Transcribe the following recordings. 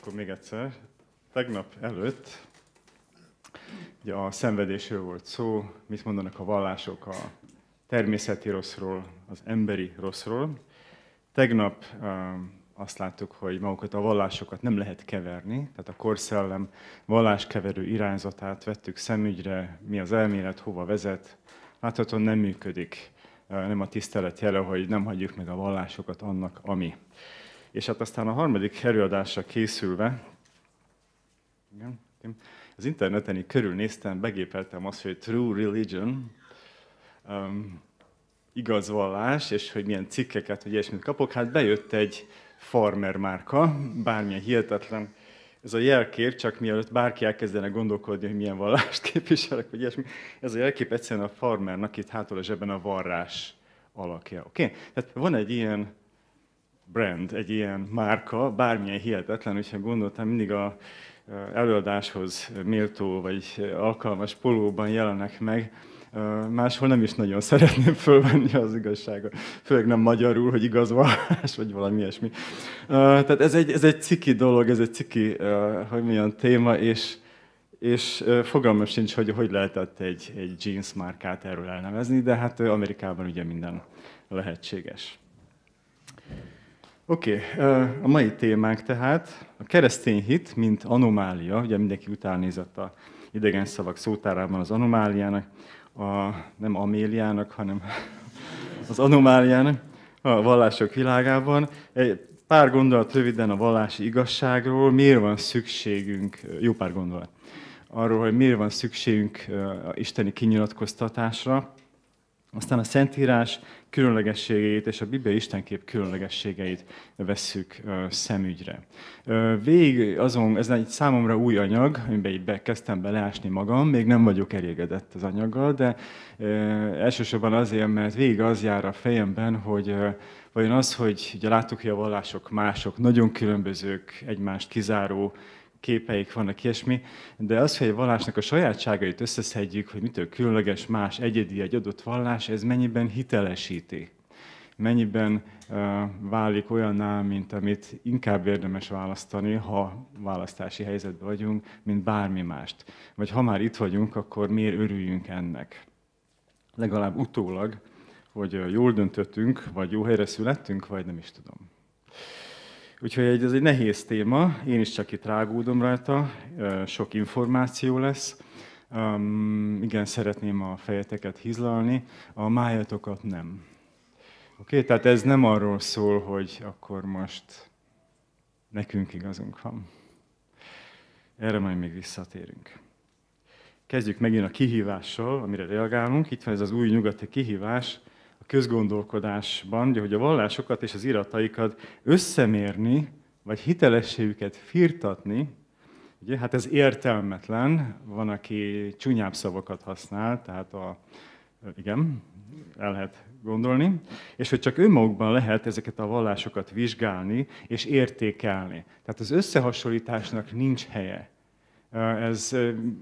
Akkor még egyszer. Tegnap előtt ugye a szenvedésről volt szó, mit mondanak a vallások a természeti rosszról, az emberi rosszról. Tegnap um, azt láttuk, hogy magukat a vallásokat nem lehet keverni, tehát a korszellem valláskeverő irányzatát vettük szemügyre, mi az elmélet, hova vezet, láthatóan nem működik, uh, nem a tisztelet jele, hogy nem hagyjuk meg a vallásokat annak, ami. És hát aztán a harmadik előadásra készülve, igen, az interneten így körülnéztem, begépeltem azt, hogy True Religion, um, vallás és hogy milyen cikkeket, hogy ilyesmit kapok, hát bejött egy farmer márka, bármilyen hihetetlen ez a jelkép, csak mielőtt bárki elkezdene gondolkodni, hogy milyen vallást képviselek, vagy ilyesmi, ez a jelkép egyszerűen a farmernak itt hátul a zsebben a varrás alakja. Oké? Okay? Tehát van egy ilyen brand, egy ilyen márka, bármilyen hihetetlen, úgyhogy gondoltam mindig a előadáshoz méltó vagy alkalmas polóban jelenek meg, máshol nem is nagyon szeretném fölvenni az igazságot, főleg nem magyarul, hogy igazvallás, vagy valami ilyesmi. Tehát ez egy, ez egy ciki dolog, ez egy ciki, hogy milyen téma, és, és fogalmam sincs, hogy hogy lehetett egy, egy jeans márkát erről elnevezni, de hát Amerikában ugye minden lehetséges. Oké, okay, a mai témánk tehát a keresztény hit, mint anomália, ugye mindenki utánézett a idegen szavak szótárában az anomáliának, a, nem améliának, hanem az anomáliának, a vallások világában. Egy pár gondolat röviden a vallási igazságról, miért van szükségünk, jó pár gondolat, arról, hogy miért van szükségünk a isteni kinyilatkoztatásra, aztán a Szentírás különlegességeit és a Biblia Istenkép különlegességeit vesszük szemügyre. Végig azon, ez egy számomra új anyag, amiben így bekezdtem beleásni magam, még nem vagyok elégedett az anyaggal, de elsősorban azért, mert végig az jár a fejemben, hogy vajon az, hogy ugye láttuk, hogy a vallások mások, nagyon különbözők, egymást kizáró képeik vannak, ilyesmi, de az, hogy egy vallásnak a sajátságait összeszedjük, hogy mitől különleges, más, egyedi egy adott vallás, ez mennyiben hitelesíti, mennyiben uh, válik olyanná, mint amit inkább érdemes választani, ha választási helyzetben vagyunk, mint bármi mást. Vagy ha már itt vagyunk, akkor miért örüljünk ennek? Legalább utólag, hogy jól döntöttünk, vagy jó helyre születtünk, vagy nem is tudom. Úgyhogy egy, ez egy nehéz téma, én is csak itt rágódom rajta, sok információ lesz. Um, igen, szeretném a fejeteket hizlalni, a májatokat nem. Oké, okay? tehát ez nem arról szól, hogy akkor most nekünk igazunk van. Erre majd még visszatérünk. Kezdjük megint a kihívással, amire reagálunk. Itt van ez az új nyugati kihívás, közgondolkodásban, hogy a vallásokat és az irataikat összemérni, vagy hitelességüket firtatni, ugye, hát ez értelmetlen, van, aki csúnyább szavakat használ, tehát a, igen, el lehet gondolni, és hogy csak önmagukban lehet ezeket a vallásokat vizsgálni és értékelni. Tehát az összehasonlításnak nincs helye ez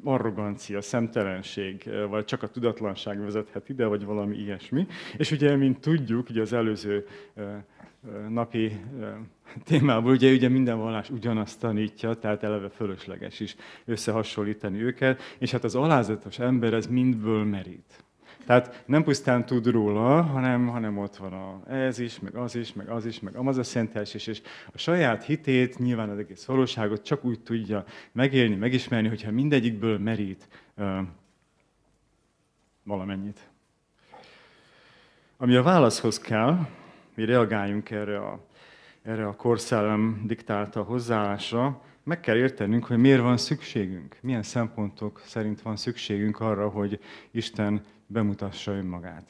arrogancia, szemtelenség, vagy csak a tudatlanság vezethet ide, vagy valami ilyesmi. És ugye, mint tudjuk, ugye az előző napi témából, ugye, ugye minden vallás ugyanazt tanítja, tehát eleve fölösleges is összehasonlítani őket, és hát az alázatos ember ez mindből merít. Tehát nem pusztán tud róla, hanem, hanem ott van a, ez is, meg az is, meg az is, meg az a szentelés is, és a saját hitét, nyilván az egész valóságot csak úgy tudja megélni, megismerni, hogyha mindegyikből merít ö, valamennyit. Ami a válaszhoz kell, mi reagáljunk erre a, erre a korszellem diktálta hozzáállásra, meg kell értenünk, hogy miért van szükségünk, milyen szempontok szerint van szükségünk arra, hogy Isten bemutassa önmagát,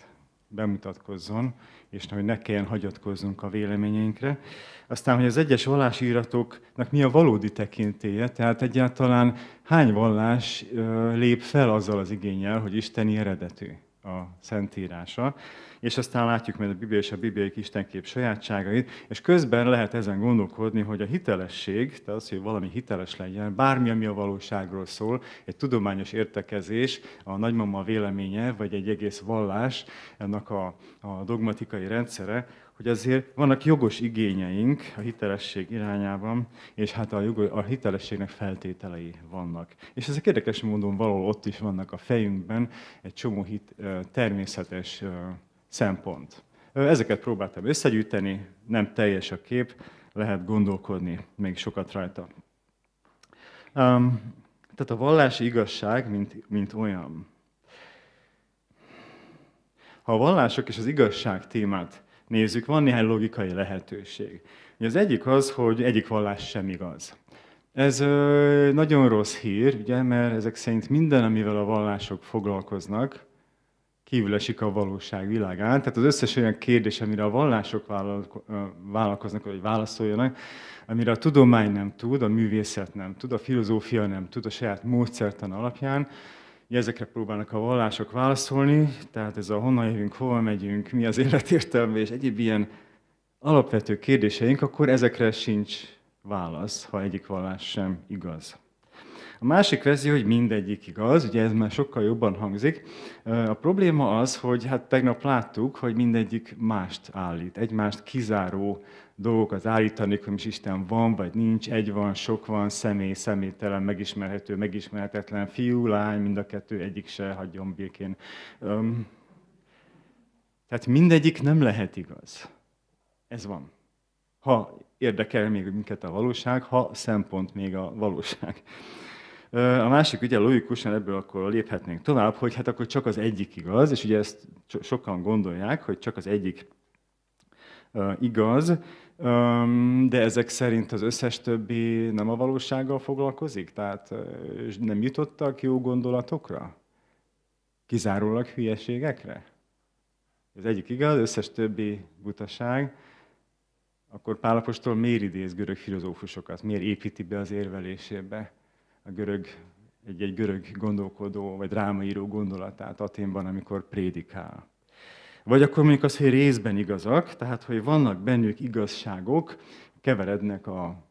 bemutatkozzon, és hogy ne kelljen hagyatkoznunk a véleményeinkre. Aztán, hogy az egyes vallásíratoknak mi a valódi tekintélye, tehát egyáltalán hány vallás lép fel azzal az igényel, hogy isteni eredetű a Szentírása, és aztán látjuk majd a Biblia és a bibliai istenkép sajátságait, és közben lehet ezen gondolkodni, hogy a hitelesség, tehát az, hogy valami hiteles legyen, bármi, ami a valóságról szól, egy tudományos értekezés, a nagymama véleménye, vagy egy egész vallás, ennek a, a dogmatikai rendszere, hogy azért vannak jogos igényeink a hitelesség irányában, és hát a, jogos, a hitelességnek feltételei vannak. És ezek érdekes módon való ott is vannak a fejünkben egy csomó hit, természetes szempont. Ezeket próbáltam összegyűjteni, nem teljes a kép, lehet gondolkodni még sokat rajta. Um, tehát a vallási igazság, mint, mint olyan. Ha a vallások és az igazság témát nézzük, van néhány logikai lehetőség. Az egyik az, hogy egyik vallás sem igaz. Ez nagyon rossz hír, ugye, mert ezek szerint minden, amivel a vallások foglalkoznak, kívül esik a valóság világán. Tehát az összes olyan kérdés, amire a vallások vállalkoznak, vagy válaszoljanak, amire a tudomány nem tud, a művészet nem tud, a filozófia nem tud, a saját módszertan alapján, ezekre próbálnak a vallások válaszolni, tehát ez a honnan jövünk, hova megyünk, mi az életértelme, és egyéb ilyen alapvető kérdéseink, akkor ezekre sincs válasz, ha egyik vallás sem igaz. A másik verzió, hogy mindegyik igaz, ugye ez már sokkal jobban hangzik. A probléma az, hogy hát tegnap láttuk, hogy mindegyik mást állít, egymást kizáró dolgokat állítani, hogy most Isten van vagy nincs, egy van, sok van, személy, személytelen, megismerhető, megismerhetetlen, fiú, lány, mind a kettő, egyik se hagyjon békén. Um, tehát mindegyik nem lehet igaz. Ez van. Ha érdekel még minket a valóság, ha szempont még a valóság. A másik ugye logikusan ebből akkor léphetnénk tovább, hogy hát akkor csak az egyik igaz, és ugye ezt sokan gondolják, hogy csak az egyik igaz, de ezek szerint az összes többi nem a valósággal foglalkozik? Tehát nem jutottak jó gondolatokra? Kizárólag hülyeségekre? Ez egyik igaz, az összes többi butaság. Akkor Pálapostól miért idéz görög filozófusokat? Miért építi be az érvelésébe a görög, egy, egy görög gondolkodó vagy drámaíró gondolatát Aténban, amikor prédikál? Vagy akkor mondjuk az, hogy részben igazak, tehát hogy vannak bennük igazságok, keverednek a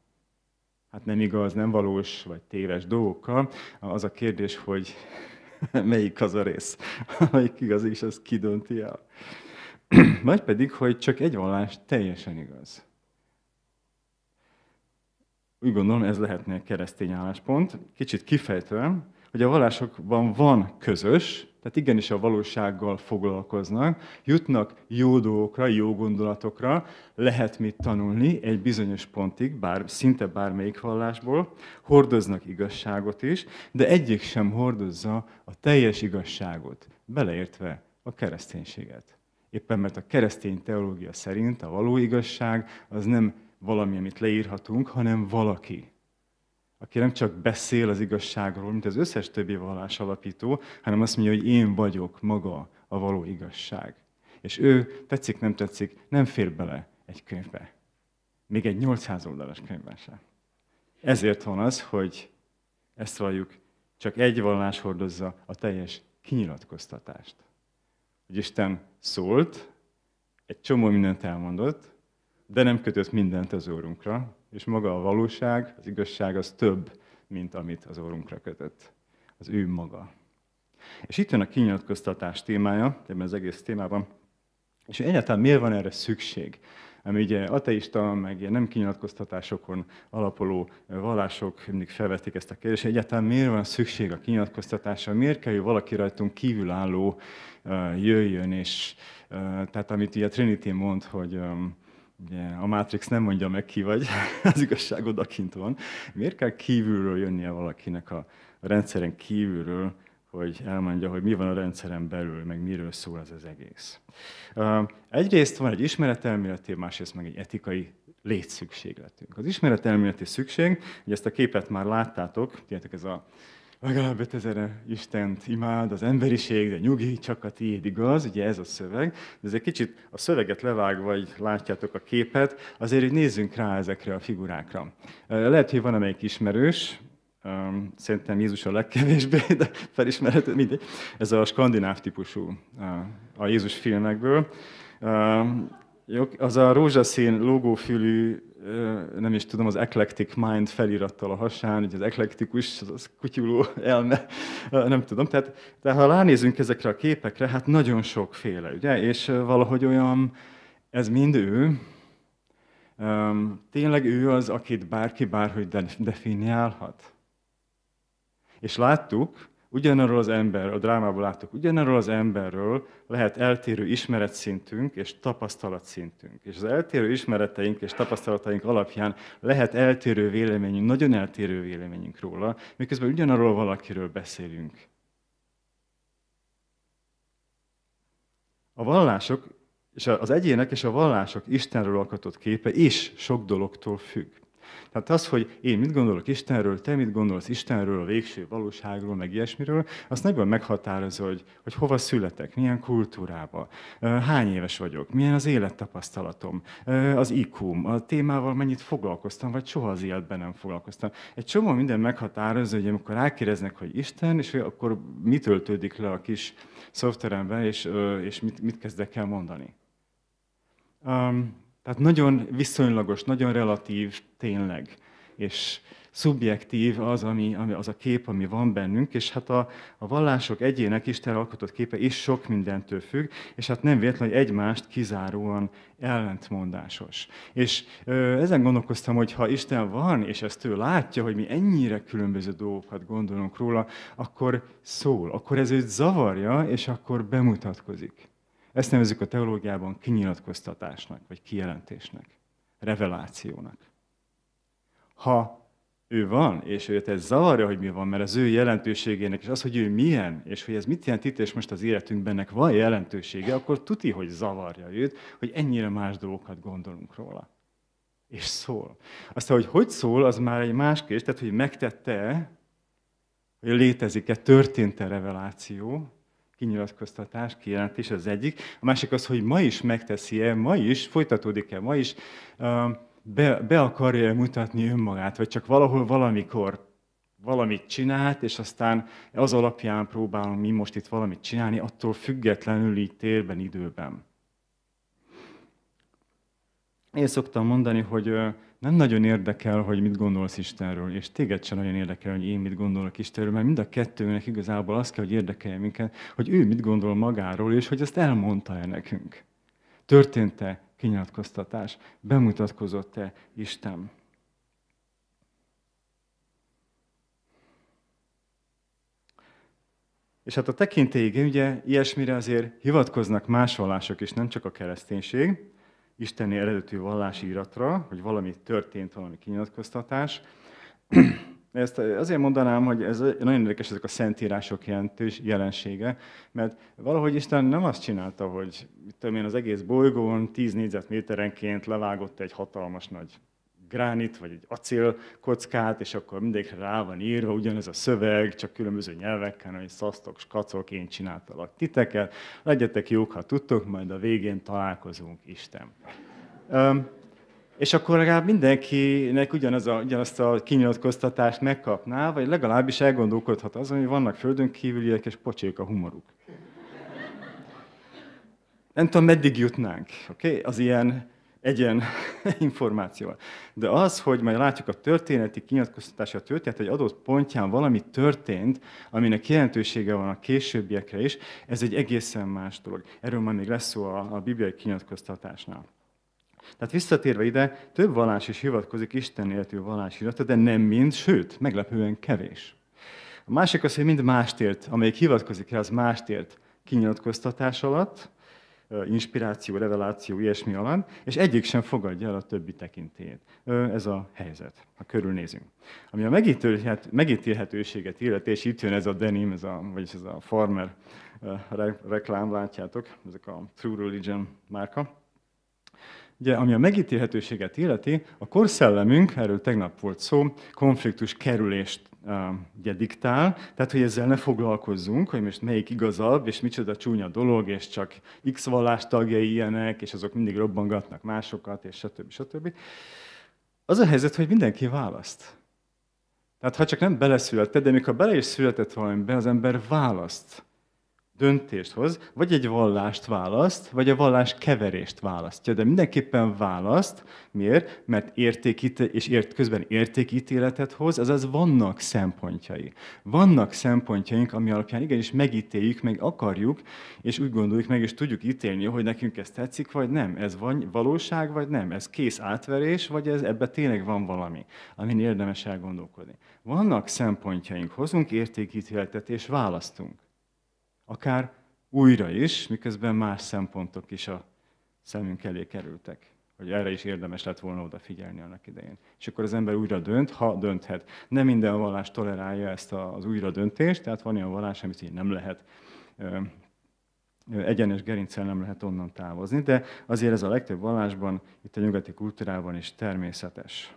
hát nem igaz, nem valós vagy téves dolgokkal. Az a kérdés, hogy melyik az a rész, amelyik igaz, és az kidönti el. Vagy pedig, hogy csak egy vallás teljesen igaz. Úgy gondolom, ez lehetne a keresztény álláspont. Kicsit kifejtően, hogy a vallásokban van közös, tehát igenis a valósággal foglalkoznak, jutnak jó dolgokra, jó gondolatokra, lehet mit tanulni egy bizonyos pontig, bár, szinte bármelyik vallásból, hordoznak igazságot is, de egyik sem hordozza a teljes igazságot, beleértve a kereszténységet. Éppen mert a keresztény teológia szerint a való igazság az nem valami, amit leírhatunk, hanem valaki aki nem csak beszél az igazságról, mint az összes többi vallás alapító, hanem azt mondja, hogy én vagyok maga a való igazság. És ő, tetszik, nem tetszik, nem fér bele egy könyvbe. Még egy 800 oldalas könyvben sem. Ezért van az, hogy ezt valljuk, csak egy vallás hordozza a teljes kinyilatkoztatást. Hogy Isten szólt, egy csomó mindent elmondott, de nem kötött mindent az órunkra, és maga a valóság, az igazság az több, mint amit az orrunkra kötött. Az ő maga. És itt jön a kinyilatkoztatás témája, ebben az egész témában. És egyáltalán miért van erre szükség? Ami ugye ateista, meg ilyen nem kinyilatkoztatásokon alapuló vallások mindig felvetik ezt a kérdést, egyáltalán miért van szükség a kinyilatkoztatásra, miért kell, hogy valaki rajtunk kívülálló jöjjön, és tehát amit ugye a Trinity mond, hogy Ugye, a Matrix nem mondja meg, ki vagy, az igazság odakint van. Miért kell kívülről jönnie valakinek a, a rendszeren kívülről, hogy elmondja, hogy mi van a rendszeren belül, meg miről szól ez az egész. Egyrészt van egy ismeretelméleti, másrészt meg egy etikai létszükségletünk. Az ismeretelméleti szükség, ugye ezt a képet már láttátok, tudjátok, ez a legalább 5000 Istent imád, az emberiség, de nyugi, csak a tiéd igaz, ugye ez a szöveg. De ez egy kicsit a szöveget levágva, vagy látjátok a képet, azért, hogy nézzünk rá ezekre a figurákra. Lehet, hogy van amelyik ismerős, szerintem Jézus a legkevésbé, de felismerhető, mindegy. Ez a skandináv típusú a Jézus filmekből. Jó, az a rózsaszín logófülű, nem is tudom, az Eclectic Mind felirattal a hasán, hogy az eklektikus, az, az kutyuló elme, nem tudom. Tehát, tehát ha ránézünk ezekre a képekre, hát nagyon sokféle, ugye? És valahogy olyan, ez mind ő, tényleg ő az, akit bárki bárhogy definiálhat. És láttuk, Ugyanarról az ember, a drámában láttuk, ugyanarról az emberről lehet eltérő ismeretszintünk és tapasztalatszintünk. És az eltérő ismereteink és tapasztalataink alapján lehet eltérő véleményünk, nagyon eltérő véleményünk róla, miközben ugyanarról valakiről beszélünk. A vallások, és az egyének és a vallások Istenről alkotott képe is sok dologtól függ. Tehát az, hogy én mit gondolok Istenről, te mit gondolsz Istenről, a végső valóságról, meg ilyesmiről, az nagyon meghatározza, hogy, hogy hova születek, milyen kultúrába, hány éves vagyok, milyen az élettapasztalatom, az iq a témával mennyit foglalkoztam, vagy soha az életben nem foglalkoztam. Egy csomó minden meghatározza, hogy amikor rákérdeznek, hogy Isten, és akkor mi töltődik le a kis szoftveremben, és, és mit, mit kezdek el mondani. Um, tehát nagyon viszonylagos, nagyon relatív tényleg, és szubjektív az, ami, ami, az a kép, ami van bennünk, és hát a, a vallások egyének Isten alkotott képe is sok mindentől függ, és hát nem véletlen, hogy egymást kizáróan ellentmondásos. És ö, ezen gondolkoztam, hogy ha Isten van, és ezt ő látja, hogy mi ennyire különböző dolgokat gondolunk róla, akkor szól, akkor ez őt zavarja, és akkor bemutatkozik. Ezt nevezzük a teológiában kinyilatkoztatásnak, vagy kijelentésnek, revelációnak. Ha ő van, és őt ez zavarja, hogy mi van, mert az ő jelentőségének, és az, hogy ő milyen, és hogy ez mit jelent itt és most az életünkbennek van jelentősége, akkor tuti, hogy zavarja őt, hogy ennyire más dolgokat gondolunk róla. És szól. Aztán, hogy hogy szól, az már egy más kérdés, tehát, hogy megtette hogy létezik-e, történt-e reveláció, kinyilatkoztatás, kijelentés az egyik. A másik az, hogy ma is megteszi-e, ma is folytatódik-e, ma is be, be akarja mutatni önmagát, vagy csak valahol valamikor valamit csinált, és aztán az alapján próbálunk mi most itt valamit csinálni, attól függetlenül így térben, időben. Én szoktam mondani, hogy nem nagyon érdekel, hogy mit gondolsz Istenről, és téged sem nagyon érdekel, hogy én mit gondolok Istenről, mert mind a kettőnek igazából az kell, hogy érdekelje minket, hogy ő mit gondol magáról, és hogy ezt elmondta-e nekünk. Történt-e kinyilatkoztatás? Bemutatkozott-e Isten? És hát a tekintélyig ugye ilyesmire azért hivatkoznak más vallások is, nem csak a kereszténység, isteni eredetű vallási iratra, hogy valami történt, valami kinyilatkoztatás. Ezt azért mondanám, hogy ez nagyon érdekes ezek a szentírások jelentős jelensége, mert valahogy Isten nem azt csinálta, hogy tudom én, az egész bolygón 10 négyzetméterenként levágott egy hatalmas nagy gránit vagy egy acél kockát, és akkor mindig rá van írva ugyanez a szöveg, csak különböző nyelveken, hogy szasztok, skacok, én csináltalak titeket, legyetek jók, ha tudtok, majd a végén találkozunk, Isten. Um, és akkor legalább mindenkinek ugyanaz a, ugyanazt a kinyilatkoztatást megkapná, vagy legalábbis elgondolkodhat azon, hogy vannak földön kívüliek és pocsék a humoruk. Nem tudom, meddig jutnánk okay? az ilyen egy ilyen információval. De az, hogy majd látjuk a történeti kinyilatkoztatása a történet, egy adott pontján valami történt, aminek jelentősége van a későbbiekre is, ez egy egészen más dolog. Erről majd még lesz szó a, a bibliai kinyilatkoztatásnál. Tehát visszatérve ide, több vallás is hivatkozik Isten nélkül vallásiratra, de nem mind, sőt, meglepően kevés. A másik az, hogy mind mást ért, amelyik hivatkozik rá, az mást ért kinyilatkoztatás alatt, inspiráció, reveláció, ilyesmi alán, és egyik sem fogadja el a többi tekintélyét. Ez a helyzet, ha körülnézünk. Ami a megítélhetőséget illeti, és itt jön ez a denim, ez a, vagyis ez a farmer re, reklám, látjátok, ezek a True Religion márka. Ugye, ami a megítélhetőséget illeti, a korszellemünk, erről tegnap volt szó, konfliktus kerülést ugye diktál, tehát hogy ezzel ne foglalkozzunk, hogy most melyik igazabb, és micsoda csúnya dolog, és csak X vallás tagjai ilyenek, és azok mindig robbangatnak másokat, és stb. stb. Az a helyzet, hogy mindenki választ. Tehát ha csak nem beleszületett, de mikor bele is született valamiben, az ember választ döntést hoz, vagy egy vallást választ, vagy a vallás keverést választja. De mindenképpen választ. Miért? Mert értékít és ért, közben értékítéletet hoz, azaz vannak szempontjai. Vannak szempontjaink, ami alapján igenis megítéljük, meg akarjuk, és úgy gondoljuk meg, és tudjuk ítélni, hogy nekünk ez tetszik, vagy nem. Ez van valóság, vagy nem. Ez kész átverés, vagy ez ebbe tényleg van valami, amin érdemes elgondolkodni. Vannak szempontjaink, hozunk értékítéletet, és választunk akár újra is, miközben más szempontok is a szemünk elé kerültek. Hogy erre is érdemes lett volna odafigyelni annak idején. És akkor az ember újra dönt, ha dönthet. Nem minden vallás tolerálja ezt az újra döntést, tehát van olyan vallás, amit így nem lehet egyenes gerincsel nem lehet onnan távozni, de azért ez a legtöbb vallásban, itt a nyugati kultúrában is természetes.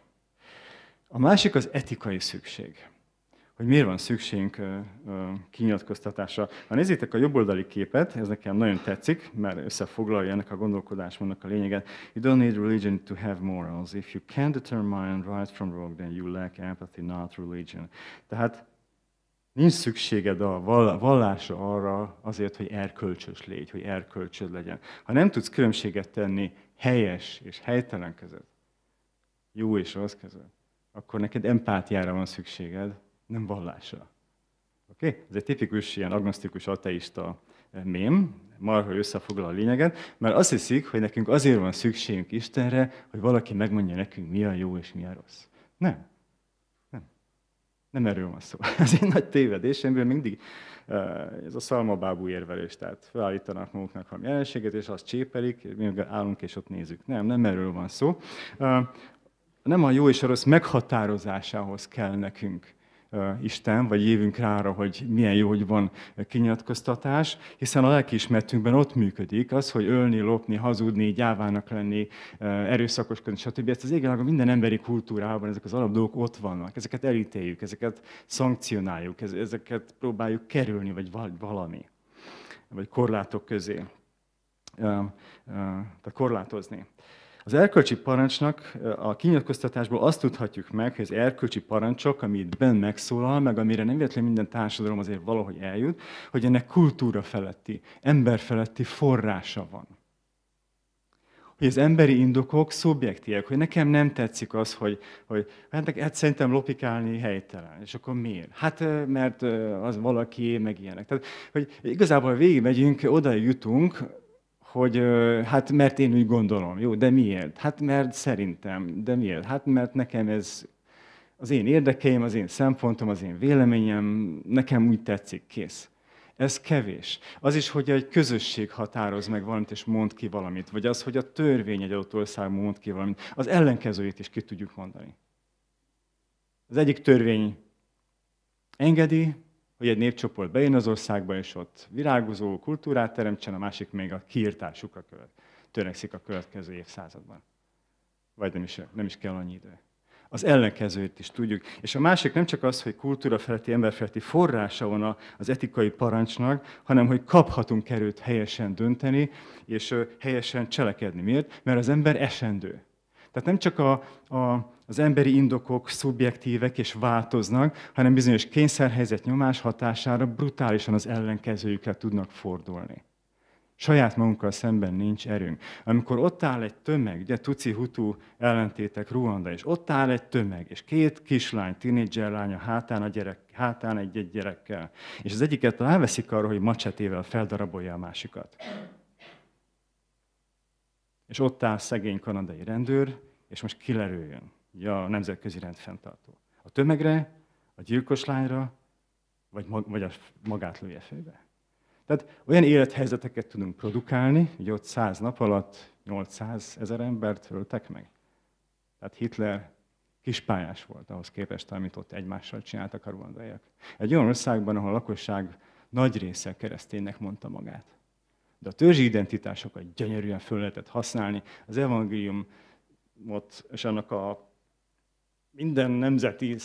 A másik az etikai szükség hogy miért van szükségünk kinyilatkoztatásra. Ha nézzétek a jobboldali képet, ez nekem nagyon tetszik, mert összefoglalja ennek a gondolkodásmódnak a lényeget. You don't need religion to have morals. If you can't determine right from wrong, then you lack empathy, not religion. Tehát nincs szükséged a vallásra arra azért, hogy erkölcsös légy, hogy erkölcsöd legyen. Ha nem tudsz különbséget tenni helyes és helytelen között, jó és rossz között, akkor neked empátiára van szükséged, nem vallása. Oké? Okay? Ez egy tipikus ilyen agnosztikus ateista eh, mém, marha összefoglal a lényeget, mert azt hiszik, hogy nekünk azért van szükségünk Istenre, hogy valaki megmondja nekünk, mi a jó és mi a rossz. Nem. Nem. Nem erről van szó. Ez egy nagy tévedés, amiből mindig eh, ez a szalmabábú érvelés, tehát felállítanak maguknak a jelenséget, és azt csépelik, mi állunk és ott nézzük. Nem, nem erről van szó. Eh, nem a jó és a rossz meghatározásához kell nekünk Isten, vagy jövünk rá arra, hogy milyen jó, hogy van kinyilatkoztatás, hiszen a lelkiismertünkben ott működik az, hogy ölni, lopni, hazudni, gyávának lenni, erőszakoskodni, stb. Ezt az égvilágon minden emberi kultúrában ezek az alapdók ott vannak, ezeket elítéljük, ezeket szankcionáljuk, ezeket próbáljuk kerülni, vagy valami, vagy korlátok közé, tehát korlátozni. Az erkölcsi parancsnak a kinyilatkoztatásból azt tudhatjuk meg, hogy az erkölcsi parancsok, ami itt benn megszólal, meg amire nem véletlenül minden társadalom azért valahogy eljut, hogy ennek kultúra feletti, ember feletti forrása van. Hogy az emberi indokok szubjektívek, hogy nekem nem tetszik az, hogy, hogy hát, hát szerintem lopikálni helytelen. És akkor miért? Hát mert az valaki, meg ilyenek. Tehát, hogy igazából végigmegyünk, oda jutunk, hogy hát mert én úgy gondolom, jó, de miért? Hát mert szerintem, de miért? Hát mert nekem ez az én érdekeim, az én szempontom, az én véleményem, nekem úgy tetszik, kész. Ez kevés. Az is, hogy egy közösség határoz meg valamit, és mond ki valamit, vagy az, hogy a törvény egy adott ország mond ki valamit, az ellenkezőjét is ki tudjuk mondani. Az egyik törvény engedi, hogy egy népcsoport bejön az országba, és ott virágozó kultúrát teremtsen, a másik még a kiirtásukra követ, törekszik a következő évszázadban. Vagy nem is, nem is kell annyi idő. Az ellenkezőjét is tudjuk. És a másik nem csak az, hogy kultúra feletti, feletti forrása van az etikai parancsnak, hanem hogy kaphatunk erőt helyesen dönteni, és helyesen cselekedni. Miért? Mert az ember esendő. Tehát nem csak a, a, az emberi indokok szubjektívek és változnak, hanem bizonyos kényszerhelyzet nyomás hatására brutálisan az ellenkezőjükre tudnak fordulni. Saját magunkkal szemben nincs erőnk. Amikor ott áll egy tömeg, ugye tuci-hutu ellentétek Ruanda, és ott áll egy tömeg, és két kislány, tínédzser lánya hátán, a gyerek, hátán egy-egy gyerekkel, és az egyiket elveszik arra, hogy macsetével feldarabolja a másikat és ott áll szegény kanadai rendőr, és most kilerüljön ja, a nemzetközi rendfenntartó. A tömegre, a gyilkos lányra, vagy, mag, vagy a magát lője fejbe. Tehát olyan élethelyzeteket tudunk produkálni, hogy ott 100 nap alatt 800 ezer embert öltek meg. Tehát Hitler kispályás volt ahhoz képest, amit ott egymással csináltak a rwandaiak. Egy olyan országban, ahol a lakosság nagy része kereszténynek mondta magát. De a törzsi identitásokat gyönyörűen föl lehetett használni. Az evangéliumot és annak a minden nemzeti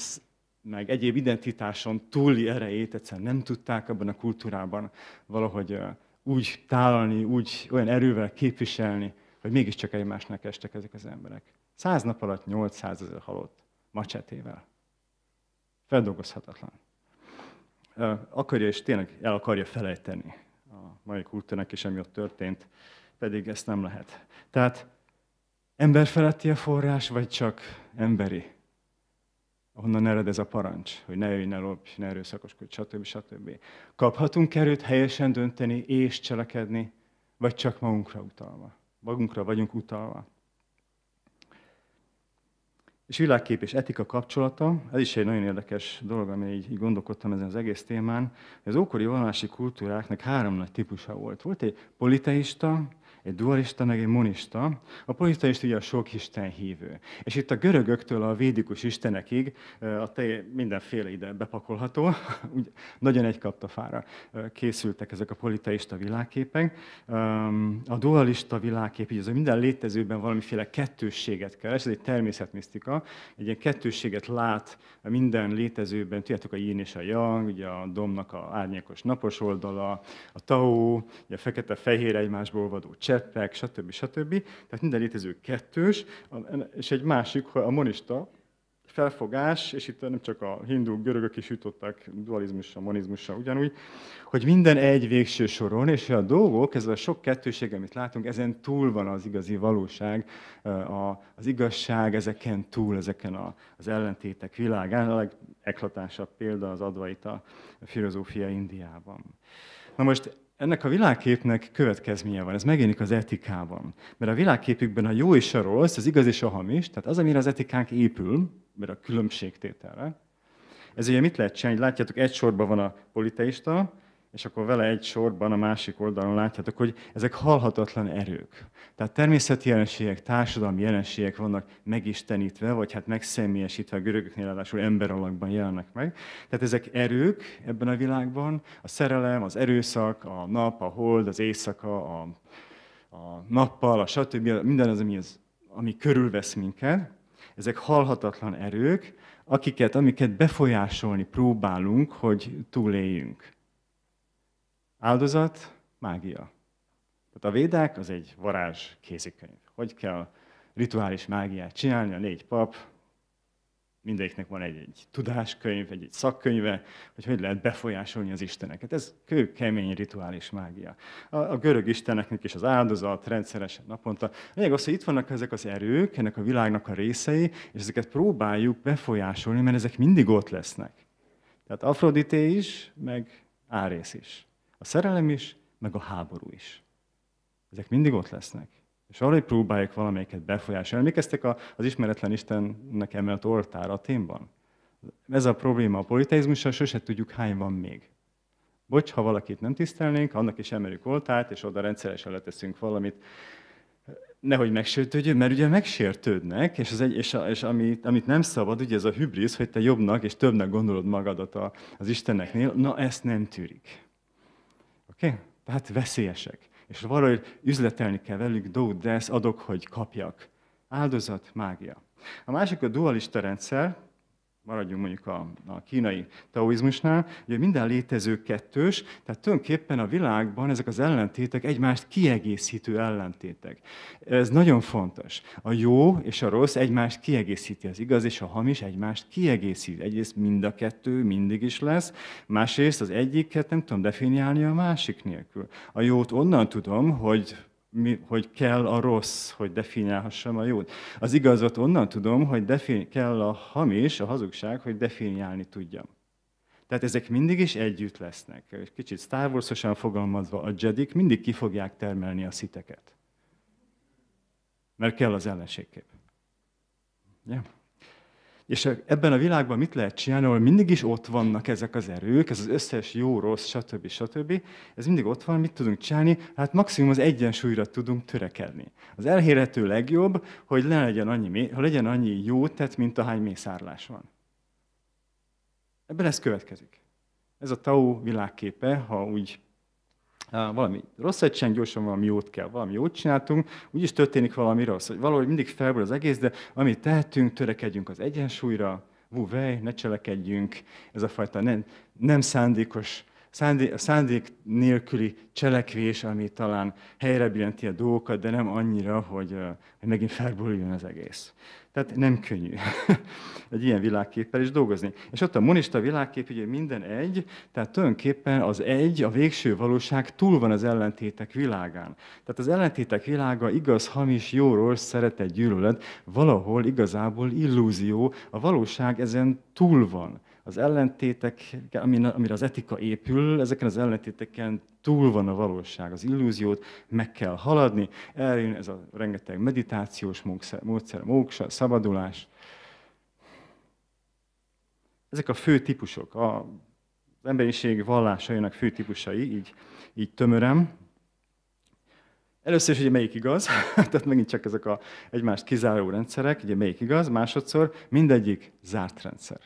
meg egyéb identitáson túli erejét egyszerűen nem tudták abban a kultúrában valahogy úgy tálalni, úgy olyan erővel képviselni, hogy mégiscsak egymásnak estek ezek az emberek. Száz nap alatt 800 ezer halott macsetével. Feldolgozhatatlan. Akarja és tényleg el akarja felejteni a mai kultúrnak, és ami történt, pedig ezt nem lehet. Tehát emberfeletti a forrás, vagy csak emberi? Honnan ered ez a parancs, hogy ne jöjj, ne lopj, ne erőszakoskodj, stb. stb. Kaphatunk erőt helyesen dönteni és cselekedni, vagy csak magunkra utalva? Magunkra vagyunk utalva. És világkép és etika kapcsolata, ez is egy nagyon érdekes dolog, ami így, így gondolkodtam ezen az egész témán. Az ókori vallási kultúráknak három nagy típusa volt. Volt egy politeista, egy dualista, meg egy monista. A politeist ugye a sok Isten hívő. És itt a görögöktől a védikus istenekig a te mindenféle ide bepakolható, úgy nagyon egy kaptafára készültek ezek a politeista világképek. A dualista világkép, ugye az, hogy minden létezőben valamiféle kettősséget kell, ez egy természetmisztika, egy ilyen kettősséget lát minden létezőben, tudjátok, a yin és a yang, ugye a domnak a árnyékos napos oldala, a tao, ugye a fekete-fehér egymásból vadó cseh, szertek, stb. stb. Tehát minden létező kettős, és egy másik, a monista felfogás, és itt nem csak a hinduk, görögök is jutottak dualizmussal, monizmussal ugyanúgy, hogy minden egy végső soron, és a dolgok, ez a sok kettőség, amit látunk, ezen túl van az igazi valóság, az igazság ezeken túl, ezeken az ellentétek világán. A legeklatánsabb példa az advaita filozófia Indiában. Na most ennek a világképnek következménye van, ez megjelenik az etikában. Mert a világképükben a jó és a rossz, az igaz és a hamis, tehát az, amire az etikánk épül, mert a különbségtételre, ez ugye mit lehet csinálni? Látjátok, egy sorban van a politeista, és akkor vele egy sorban a másik oldalon látjátok, hogy ezek halhatatlan erők. Tehát természeti jelenségek, társadalmi jelenségek vannak megistenítve, vagy hát megszemélyesítve a görögöknél ráadásul ember alakban jelennek meg. Tehát ezek erők ebben a világban, a szerelem, az erőszak, a nap, a hold, az éjszaka, a, a nappal, a stb. Minden az, ami, az, ami körülvesz minket, ezek halhatatlan erők, akiket, amiket befolyásolni próbálunk, hogy túléljünk. Áldozat, mágia. Tehát a védák az egy varázs kézikönyv. Hogy kell rituális mágiát csinálni, a négy pap, mindegyiknek van egy, egy tudáskönyv, egy, egy szakkönyve, hogy hogy lehet befolyásolni az isteneket. Ez kőkemény rituális mágia. A, a görög isteneknek is az áldozat rendszeresen naponta. Lényeg az, hogy itt vannak ezek az erők, ennek a világnak a részei, és ezeket próbáljuk befolyásolni, mert ezek mindig ott lesznek. Tehát Afrodité is, meg Árész is. A szerelem is, meg a háború is. Ezek mindig ott lesznek. És arra, hogy próbáljuk valamelyiket befolyásolni. Emlékeztek az ismeretlen Istennek emelt oltár a témban? Ez a probléma a politeizmussal, sose tudjuk hány van még. Bocs, ha valakit nem tisztelnénk, annak is emeljük oltárt, és oda rendszeresen leteszünk valamit, nehogy megsértődjön, mert ugye megsértődnek, és, az egy, és, a, és amit, amit nem szabad, ugye ez a hübrisz, hogy te jobbnak és többnek gondolod magadat a, az Isteneknél, na ezt nem tűrik. Oké? Okay? Tehát veszélyesek. És valahogy üzletelni kell velük, do, ezt adok, hogy kapjak. Áldozat, mágia. A másik a dualista rendszer, maradjunk mondjuk a, a kínai taoizmusnál, hogy minden létező kettős, tehát tulajdonképpen a világban ezek az ellentétek egymást kiegészítő ellentétek. Ez nagyon fontos. A jó és a rossz egymást kiegészíti, az igaz és a hamis egymást kiegészít. Egyrészt mind a kettő mindig is lesz, másrészt az egyiket nem tudom definiálni a másik nélkül. A jót onnan tudom, hogy mi, hogy kell a rossz, hogy definiálhassam a jót. Az igazat onnan tudom, hogy defini- kell a hamis, a hazugság, hogy definiálni tudjam. Tehát ezek mindig is együtt lesznek. Kicsit Star Wars-osan fogalmazva, a jedik mindig ki fogják termelni a sziteket. Mert kell az ellenségkép. Yeah. És ebben a világban mit lehet csinálni, ahol mindig is ott vannak ezek az erők, ez az összes jó, rossz, stb. stb. Ez mindig ott van, mit tudunk csinálni? Hát maximum az egyensúlyra tudunk törekedni. Az elhérhető legjobb, hogy le legyen annyi, ha legyen annyi jó tett, mint ahány mészárlás van. Ebben ez következik. Ez a Tao világképe, ha úgy valami rosszat csinálunk, gyorsan valami jót kell, valami jót csináltunk, úgyis történik valami rossz, hogy valahogy mindig felből az egész, de amit tehetünk, törekedjünk az egyensúlyra, vuvej, ne cselekedjünk, ez a fajta nem, nem szándékos szándék, szándék nélküli cselekvés, ami talán helyre billenti a dolgokat, de nem annyira, hogy, hogy megint felboruljon az egész. Tehát nem könnyű egy ilyen világképpel is dolgozni. És ott a monista világkép ugye minden egy, tehát tulajdonképpen az egy, a végső valóság túl van az ellentétek világán. Tehát az ellentétek világa igaz, hamis, jó, rossz, szeretet, gyűlölet, valahol igazából illúzió, a valóság ezen túl van az ellentétek, amire az etika épül, ezeken az ellentéteken túl van a valóság, az illúziót, meg kell haladni, eljön ez a rengeteg meditációs módszer, módszer móksa, szabadulás. Ezek a fő típusok, a, az emberiség vallásainak fő típusai, így, így tömörem. Először is, hogy melyik igaz, tehát megint csak ezek a egymást kizáró rendszerek, ugye melyik igaz, másodszor mindegyik zárt rendszer.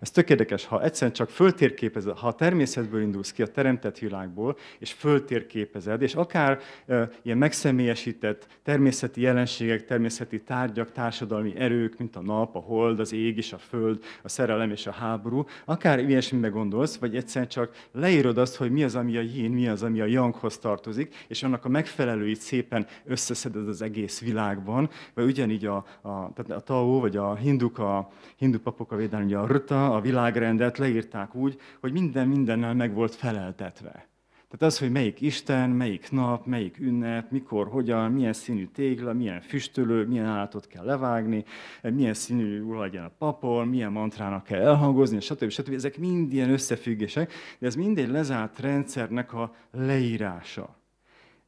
Ez tökéletes, ha egyszerűen csak föltérképezed, ha a természetből indulsz ki, a teremtett világból, és föltérképezed, és akár e, ilyen megszemélyesített természeti jelenségek, természeti tárgyak, társadalmi erők, mint a nap, a hold, az ég és a föld, a szerelem és a háború, akár ilyesmibe gondolsz, vagy egyszerűen csak leírod azt, hogy mi az, ami a jén, mi az, ami a janghoz tartozik, és annak a megfelelőit szépen összeszeded az egész világban, vagy ugyanígy a, a, tehát a Tao, vagy a hinduk, a hindu papok a védelem, ugye a Rta, leírta a világrendet, leírták úgy, hogy minden mindennel meg volt feleltetve. Tehát az, hogy melyik Isten, melyik nap, melyik ünnep, mikor, hogyan, milyen színű tégla, milyen füstölő, milyen állatot kell levágni, milyen színű legyen a papol, milyen mantrának kell elhangozni, stb. stb. Ezek mind ilyen összefüggések, de ez mind egy lezárt rendszernek a leírása.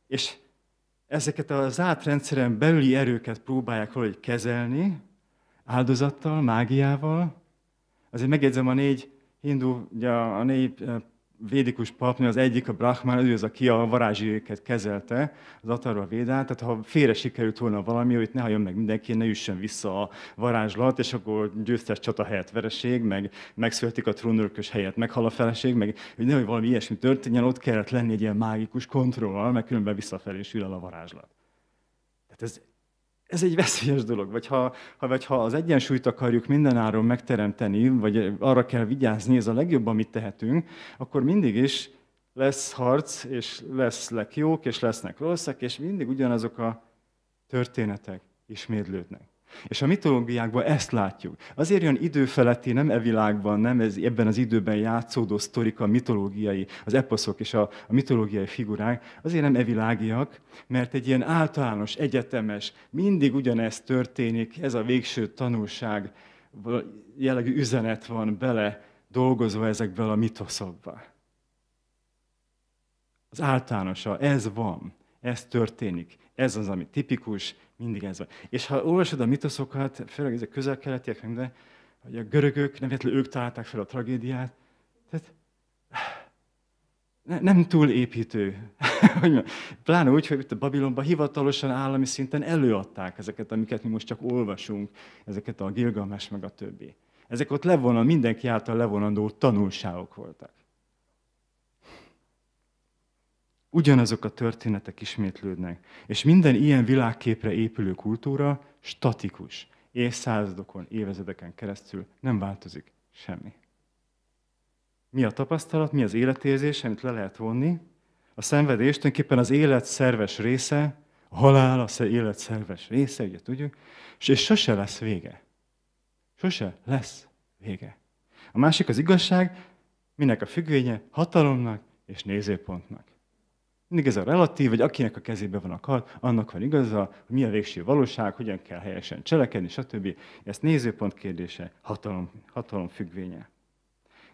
És ezeket a zárt rendszeren belüli erőket próbálják valahogy kezelni, áldozattal, mágiával, Azért megjegyzem a négy hindu, ugye a négy eh, védikus papnő, az egyik a Brahman, ő az, aki a varázsügyeket kezelte, az Atarva Védát, tehát ha félre sikerült volna valami, hogy ne hajjon meg mindenki, ne üssön vissza a varázslat, és akkor győztes csata helyett vereség, meg megszületik a trónörkös helyett, meghal a feleség, meg hogy nehogy valami ilyesmi történjen, ott kellett lenni egy ilyen mágikus kontrollal, meg különben visszafelé sül el a varázslat. Tehát ez ez egy veszélyes dolog. Vagy ha, ha, vagy ha az egyensúlyt akarjuk mindenáron megteremteni, vagy arra kell vigyázni, ez a legjobb, amit tehetünk, akkor mindig is lesz harc, és lesznek jók, és lesznek rosszak, és mindig ugyanazok a történetek ismétlődnek. És a mitológiákban ezt látjuk. Azért jön időfeletti, nem e világban, nem ez, ebben az időben játszódó sztorik a mitológiai, az eposzok és a, a mitológiai figurák, azért nem e világiak, mert egy ilyen általános, egyetemes, mindig ugyanezt történik, ez a végső tanulság jellegű üzenet van bele dolgozva ezekből a mitoszokba. Az általánosa, ez van, ez történik, ez az, ami tipikus, mindig ez van. És ha olvasod a mitoszokat, főleg ezek közel-keletiek, de hogy a görögök, nem véletlenül ők találták fel a tragédiát, tehát ne, nem túl építő. Pláne úgy, hogy itt a Babilonban hivatalosan állami szinten előadták ezeket, amiket mi most csak olvasunk, ezeket a Gilgamesh meg a többi. Ezek ott levonal, mindenki által levonandó tanulságok voltak. Ugyanazok a történetek ismétlődnek, és minden ilyen világképre épülő kultúra statikus, évszázadokon, évezredeken keresztül nem változik semmi. Mi a tapasztalat, mi az életérzés, amit le lehet vonni? A szenvedés tulajdonképpen az élet szerves része, a halál az élet szerves része, ugye tudjuk, és, és sose lesz vége. Sose lesz vége. A másik az igazság, minek a függvénye hatalomnak és nézőpontnak. Mindig ez a relatív, vagy akinek a kezébe van a kard, annak van igaza, hogy mi a végső valóság, hogyan kell helyesen cselekedni, stb. Ezt nézőpont kérdése, hatalom, hatalom függvénye.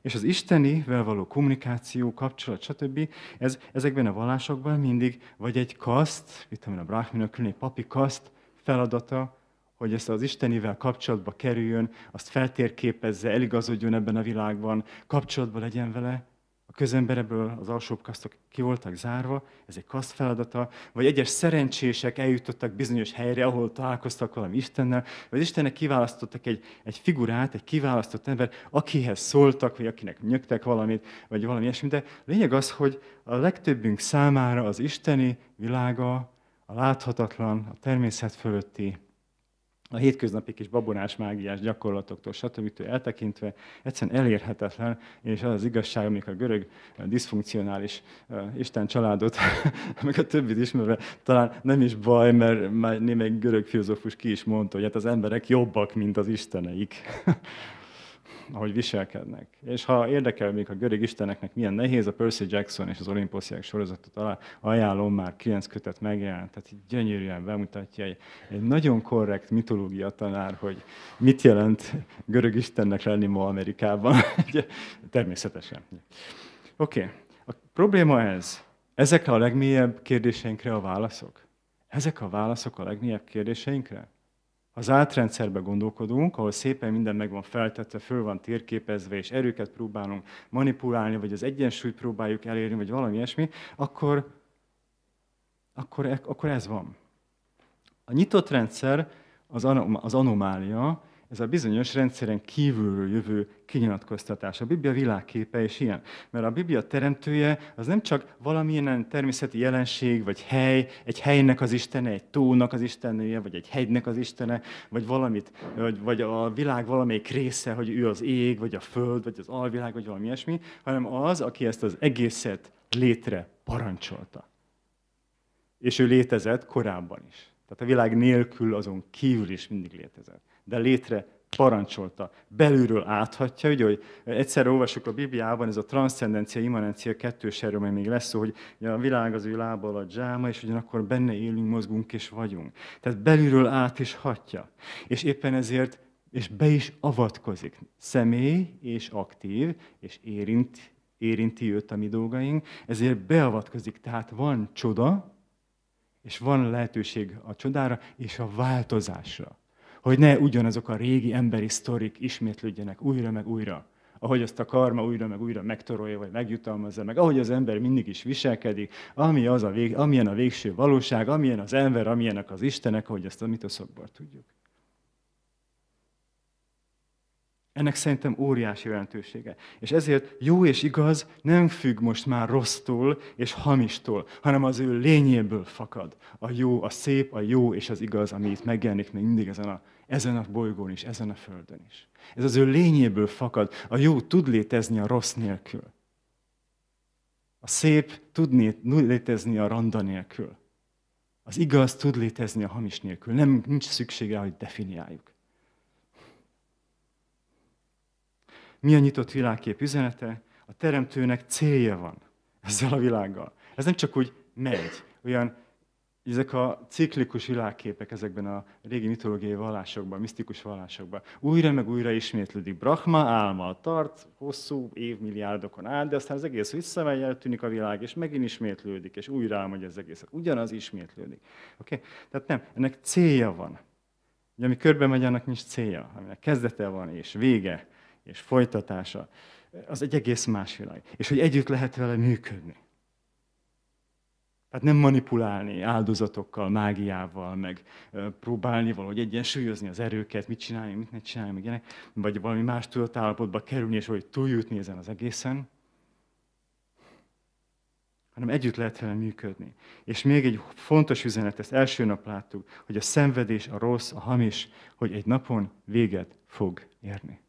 És az Istenivel való kommunikáció, kapcsolat, stb. Ez, ezekben a vallásokban mindig vagy egy kaszt, itt a brahminok külön egy papi kaszt feladata, hogy ezt az Istenivel kapcsolatba kerüljön, azt feltérképezze, eligazodjon ebben a világban, kapcsolatban legyen vele, közembereből az alsóbb kasztok ki voltak zárva, ez egy kaszt feladata, vagy egyes szerencsések eljutottak bizonyos helyre, ahol találkoztak valami Istennel, vagy Istennek kiválasztottak egy, egy figurát, egy kiválasztott ember, akihez szóltak, vagy akinek nyögtek valamit, vagy valami ilyesmi. De lényeg az, hogy a legtöbbünk számára az isteni világa, a láthatatlan, a természet fölötti a hétköznapi kis babonás mágiás gyakorlatoktól, stb. eltekintve egyszerűen elérhetetlen, és az az igazság, amikor a görög eh, diszfunkcionális uh, Isten családot, meg a többit ismerve, talán nem is baj, mert már némely görög filozófus ki is mondta, hogy hát az emberek jobbak, mint az isteneik. ahogy viselkednek. És ha érdekel még a görög isteneknek milyen nehéz, a Percy Jackson és az olimposziák sorozatot alá, ajánlom már, kilenc kötet megjelent, tehát gyönyörűen bemutatja egy, egy nagyon korrekt mitológia tanár, hogy mit jelent görög istennek lenni ma Amerikában. Természetesen. Oké, okay. a probléma ez. Ezek a legmélyebb kérdéseinkre a válaszok? Ezek a válaszok a legmélyebb kérdéseinkre? az átrendszerbe gondolkodunk, ahol szépen minden meg van feltetve, föl van térképezve, és erőket próbálunk manipulálni, vagy az egyensúlyt próbáljuk elérni, vagy valami ilyesmi, akkor, akkor, e, akkor ez van. A nyitott rendszer az, anom, az anomália, ez a bizonyos rendszeren kívülről jövő kinyilatkoztatás. A Biblia világképe is ilyen. Mert a Biblia teremtője az nem csak valamilyen természeti jelenség, vagy hely, egy helynek az istene, egy tónak az istenője, vagy egy hegynek az istene, vagy valamit, vagy, vagy a világ valamelyik része, hogy ő az ég, vagy a föld, vagy az alvilág, vagy valami ilyesmi, hanem az, aki ezt az egészet létre parancsolta. És ő létezett korábban is. Tehát a világ nélkül azon kívül is mindig létezett. De létre parancsolta, belülről áthatja, ugye, hogy egyszer olvasok a Bibliában, ez a transzcendencia, immanencia kettős erről, mert még lesz szó, hogy a világ az ő lába alatt zsáma, és ugyanakkor benne élünk, mozgunk és vagyunk. Tehát belülről át is hatja. És éppen ezért, és be is avatkozik. Személy és aktív, és érint, érinti őt a mi dolgaink, ezért beavatkozik. Tehát van csoda, és van lehetőség a csodára és a változásra. Hogy ne ugyanazok a régi emberi sztorik ismétlődjenek újra meg újra, ahogy azt a karma újra meg újra megtorolja, vagy megjutalmazza, meg ahogy az ember mindig is viselkedik, ami az a vég, amilyen a végső valóság, amilyen az ember, amilyenek az Istenek, ahogy ezt a mitoszokból tudjuk. Ennek szerintem óriási jelentősége. És ezért jó és igaz nem függ most már rossztól és hamistól, hanem az ő lényéből fakad. A jó, a szép, a jó és az igaz, ami itt megjelenik még mindig ezen a, ezen a bolygón is, ezen a földön is. Ez az ő lényéből fakad. A jó tud létezni a rossz nélkül. A szép tud létezni a randa nélkül. Az igaz tud létezni a hamis nélkül. Nem, nincs szüksége, hogy definiáljuk. mi a nyitott világkép üzenete? A teremtőnek célja van ezzel a világgal. Ez nem csak úgy megy, olyan ezek a ciklikus világképek ezekben a régi mitológiai vallásokban, misztikus vallásokban. Újra meg újra ismétlődik. Brahma álma tart, hosszú évmilliárdokon át, de aztán az egész visszamegy, eltűnik a világ, és megint ismétlődik, és újra álmodja az egészet. Ugyanaz ismétlődik. Okay? Tehát nem, ennek célja van. Ugye, ami körbe megy, annak nincs célja, aminek kezdete van és vége és folytatása, az egy egész más világ. És hogy együtt lehet vele működni. Tehát nem manipulálni áldozatokkal, mágiával, meg próbálni valahogy egyensúlyozni az erőket, mit csinálni, mit ne csinálni, meg ilyenek, vagy valami más tudatállapotba kerülni, és hogy túljutni ezen az egészen, hanem együtt lehet vele működni. És még egy fontos üzenet, ezt első nap láttuk, hogy a szenvedés, a rossz, a hamis, hogy egy napon véget fog érni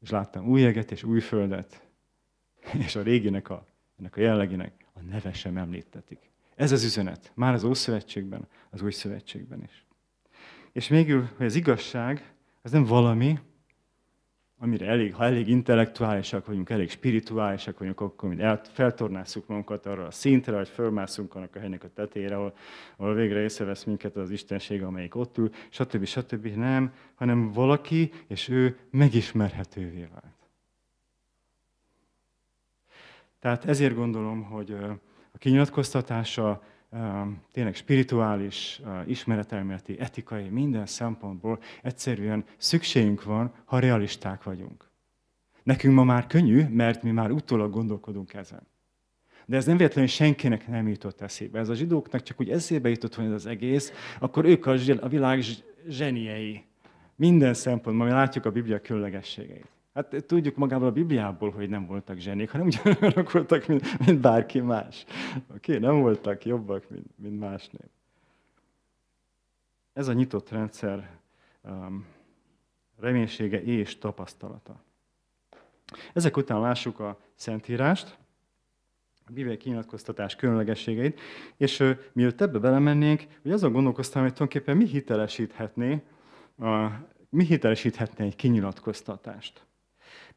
és láttam új eget és új földet, és a réginek, a, ennek a jellegének a neve sem említetik. Ez az üzenet, már az Ószövetségben, az Új Szövetségben is. És mégül, hogy az igazság, az nem valami, amire elég, ha elég intellektuálisak vagyunk, elég spirituálisak vagyunk, akkor mind feltornászunk magunkat arra a szintre, hogy fölmászunk annak a helynek a tetére, ahol, ahol végre észrevesz minket az Istenség, amelyik ott ül, stb. stb. Nem, hanem valaki, és ő megismerhetővé vált. Tehát ezért gondolom, hogy a kinyilatkoztatása tényleg spirituális, ismeretelméleti, etikai, minden szempontból egyszerűen szükségünk van, ha realisták vagyunk. Nekünk ma már könnyű, mert mi már utólag gondolkodunk ezen. De ez nem véletlenül senkinek nem jutott eszébe. Ez a zsidóknak csak úgy eszébe jutott, hogy ez az egész, akkor ők a, a világ zseniei. Minden szempontból, mi látjuk a Biblia különlegességeit. Hát eh, tudjuk magából a Bibliából, hogy nem voltak zsenik, hanem ugyanolyanok voltak, mint, mint bárki más. Oké, okay? nem voltak jobbak, mint, mint más nép. Ez a nyitott rendszer um, reménysége és tapasztalata. Ezek után lássuk a Szentírást, a Biblia kinyilatkoztatás különlegességeit, és uh, mielőtt ebbe belemennénk, hogy azon gondolkoztam, hogy tulajdonképpen mi hitelesíthetné, uh, mi hitelesíthetné egy kinyilatkoztatást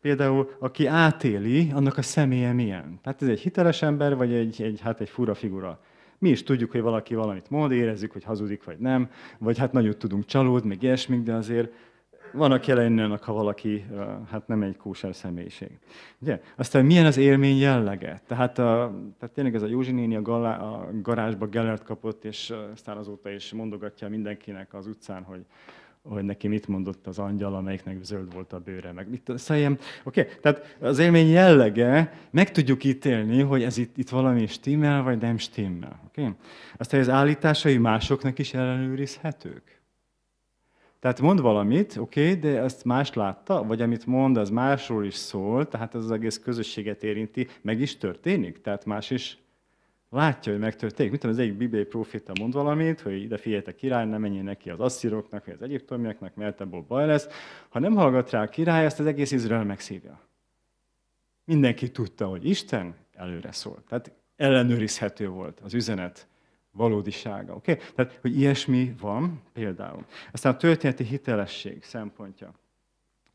például aki átéli, annak a személye milyen. Tehát ez egy hiteles ember, vagy egy, egy, hát egy fura figura. Mi is tudjuk, hogy valaki valamit mond, érezzük, hogy hazudik, vagy nem, vagy hát nagyon tudunk csalódni, meg ilyesmik, de azért vannak jelennek, ha valaki hát nem egy kóser személyiség. Ugye? Aztán milyen az élmény jellege? Tehát, a, tehát tényleg ez a Józsi néni a, galá, a garázsba Gellert kapott, és aztán azóta is mondogatja mindenkinek az utcán, hogy hogy neki mit mondott az angyal, amelyiknek zöld volt a bőre, meg mit szóval ilyen, oké, okay. tehát az élmény jellege, meg tudjuk ítélni, hogy ez itt, itt valami stimmel, vagy nem stimmel, oké? Okay? Aztán az állításai másoknak is ellenőrizhetők. Tehát mond valamit, oké, okay, de ezt más látta, vagy amit mond, az másról is szól, tehát ez az egész közösséget érinti, meg is történik, tehát más is látja, hogy megtörténik. Mit az egyik bibliai proféta mond valamit, hogy ide figyeljetek király, ne menjen neki az asszíroknak, vagy az egyiptomiaknak, mert ebből baj lesz. Ha nem hallgat rá a király, ezt az egész Izrael megszívja. Mindenki tudta, hogy Isten előre szólt. Tehát ellenőrizhető volt az üzenet valódisága. Okay? Tehát, hogy ilyesmi van például. Aztán a történeti hitelesség szempontja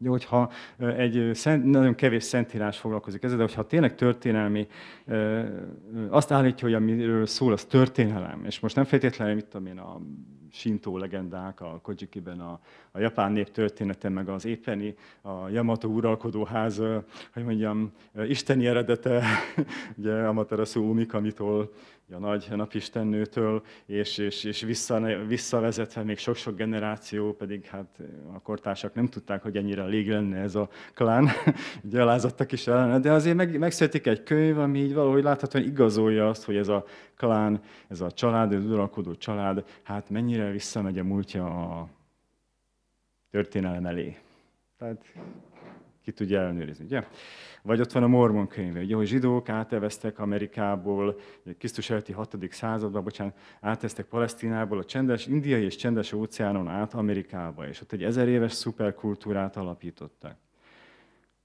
hogyha egy szent, nagyon kevés szentírás foglalkozik ezzel, de hogyha tényleg történelmi, azt állítja, hogy amiről szól, az történelem, és most nem feltétlenül, mit tudom én, a sintó legendák, a Kojikiben a, a japán nép története, meg az éppeni a Yamato uralkodóház, hogy mondjam, isteni eredete, ugye Amaterasu Umikamitól, a nagy napistennőtől, és, és, és vissza, visszavezetve még sok-sok generáció, pedig hát a kortársak nem tudták, hogy ennyire lég lenne ez a klán, gyalázattak is ellene, de azért meg, megszületik egy könyv, ami így valahogy láthatóan igazolja azt, hogy ez a klán, ez a család, az uralkodó család, hát mennyire mennyire visszamegy a múltja a történelem elé. Tehát ki tudja ellenőrizni, ugye? Vagy ott van a mormon könyve, ugye, hogy zsidók áteveztek Amerikából, Krisztus előtti 6. században, bocsánat, áteveztek Palesztinából a csendes, indiai és csendes óceánon át Amerikába, és ott egy ezer éves szuperkultúrát alapítottak.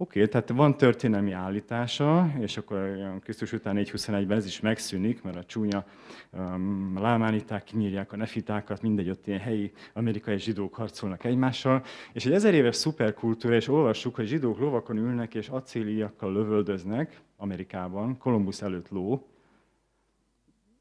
Oké, tehát van történelmi állítása, és akkor Krisztus után 4.21-ben ez is megszűnik, mert a csúnya um, lámániták kinyírják a nefitákat, mindegy, ott ilyen helyi amerikai zsidók harcolnak egymással, és egy ezer éves szuperkultúra, és olvassuk, hogy zsidók lovakon ülnek és acéliakkal lövöldöznek Amerikában, Kolumbusz előtt ló,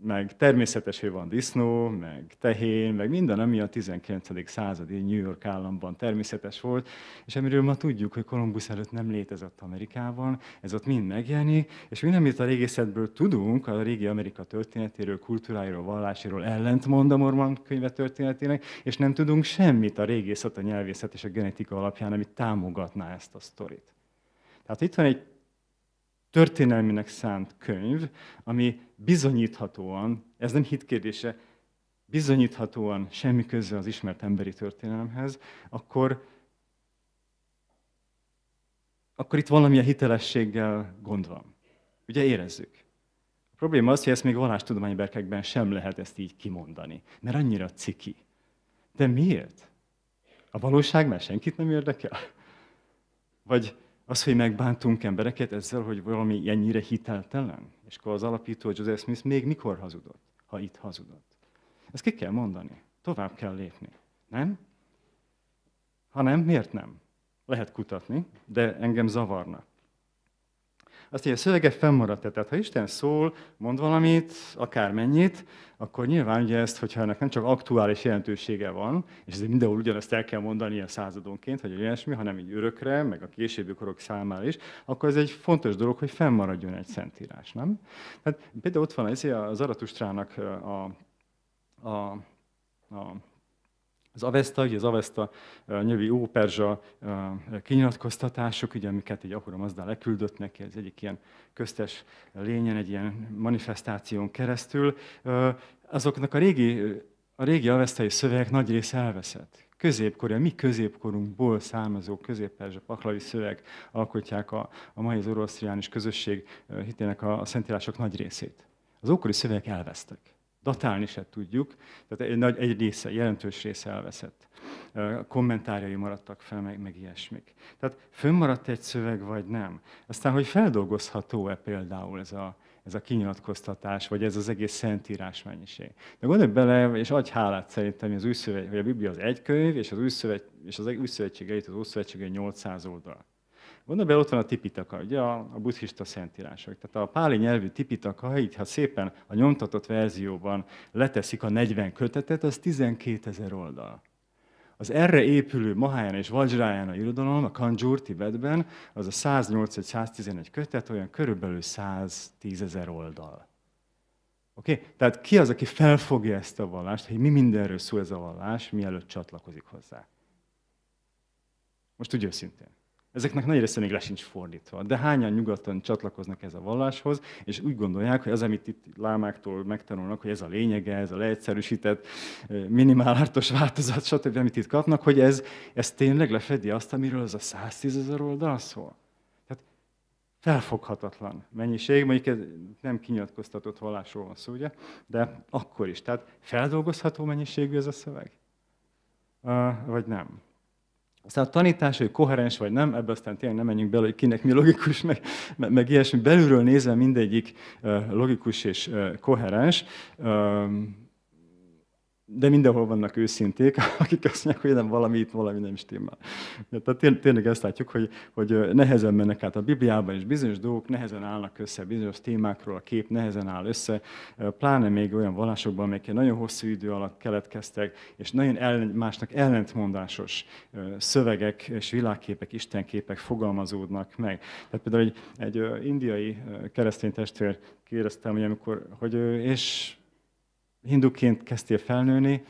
meg természetesé van disznó, meg tehén, meg minden, ami a 19. századi New York államban természetes volt, és amiről ma tudjuk, hogy Kolumbusz előtt nem létezett Amerikában, ez ott mind megjelenik, és minden, amit a régészetből tudunk, a régi Amerika történetéről, kultúráiról, vallásiról ellentmond a Mormon könyve történetének, és nem tudunk semmit a régészet, a nyelvészet és a genetika alapján, ami támogatná ezt a sztorit. Tehát itt van egy történelminek szánt könyv, ami bizonyíthatóan, ez nem hitkérdése, bizonyíthatóan semmi köze az ismert emberi történelemhez, akkor, akkor itt a hitelességgel gond van. Ugye érezzük. A probléma az, hogy ezt még berkekben sem lehet ezt így kimondani, mert annyira ciki. De miért? A valóság már senkit nem érdekel? Vagy az, hogy megbántunk embereket ezzel, hogy valami ennyire hiteltelen, és akkor az alapító Joseph Smith még mikor hazudott, ha itt hazudott. Ezt ki kell mondani. Tovább kell lépni. Nem? Ha nem, miért nem? Lehet kutatni, de engem zavarnak azt így a szövege fennmaradt. Tehát ha Isten szól, mond valamit, akármennyit, akkor nyilván ugye ezt, hogyha ennek nem csak aktuális jelentősége van, és ez mindenhol ugyanezt el kell mondani ilyen századonként, hogy ilyesmi, hanem így örökre, meg a későbbi korok számára is, akkor ez egy fontos dolog, hogy fennmaradjon egy szentírás, nem? Tehát például ott van ez az Aratustrának a, a, a az Avesta, ugye az Avesta nyövi óperzsa kinyilatkoztatások, ugye, amiket egy akkora Mazda leküldött neki, ez egyik ilyen köztes lényen, egy ilyen manifestáción keresztül, azoknak a régi, a régi avesztai szövegek nagy része elveszett. Középkori, a mi középkorunkból származó középperzsa paklavi szöveg alkotják a, a mai zorosztriánus közösség hitének a, a szentírások nagy részét. Az ókori szövegek elvesztek datálni se tudjuk, tehát egy, nagy, egy része, jelentős része elveszett. A kommentárjai maradtak fel, meg, meg ilyesmik. Tehát fönnmaradt egy szöveg, vagy nem. Aztán, hogy feldolgozható-e például ez a, ez a kinyilatkoztatás, vagy ez az egész szentírás mennyiség. De gondolj bele, és adj hálát szerintem, hogy az új szöveg, hogy a Biblia az egy könyv, és az új szöveg, és az új szövetség előtt az új szövetség 800 oldal. Gondolj bele, ott van a tipitaka, ugye a, a buddhista szentírások. Tehát a páli nyelvű tipitaka, így ha szépen a nyomtatott verzióban leteszik a 40 kötetet, az 12 ezer oldal. Az erre épülő Mahájána és Vajrayana irodalom a Kanjur Tibetben, az a 108-111 kötet, olyan körülbelül 110 ezer oldal. Oké? Okay? Tehát ki az, aki felfogja ezt a vallást, hogy mi mindenről szól ez a vallás, mielőtt csatlakozik hozzá? Most úgy őszintén. Ezeknek nagy része még le sincs fordítva. De hányan nyugaton csatlakoznak ez a valláshoz, és úgy gondolják, hogy az, amit itt lámáktól megtanulnak, hogy ez a lényege, ez a leegyszerűsített, minimálártos változat, stb., amit itt kapnak, hogy ez, ez tényleg lefedi azt, amiről az a 110 ezer oldal szól. Tehát felfoghatatlan mennyiség, mondjuk ez nem kinyilatkoztatott vallásról van szó, ugye? de akkor is. Tehát feldolgozható mennyiségű ez a szöveg? Uh, vagy nem? Aztán a tanítás, hogy koherens vagy nem, ebbe aztán tényleg nem menjünk bele, hogy kinek mi logikus, meg, meg, meg ilyesmi. Belülről nézve mindegyik logikus és koherens de mindenhol vannak őszinték, akik azt mondják, hogy nem valami itt, valami nem stimmel. Tehát tényleg ezt látjuk, hogy, hogy nehezen mennek át a Bibliában, és bizonyos dolgok nehezen állnak össze, bizonyos témákról a kép nehezen áll össze, pláne még olyan vallásokban, amelyek nagyon hosszú idő alatt keletkeztek, és nagyon ellen, másnak ellentmondásos szövegek és világképek, istenképek fogalmazódnak meg. Tehát például egy, egy indiai keresztény testvér kérdeztem, hogy amikor, hogy és hinduként kezdtél felnőni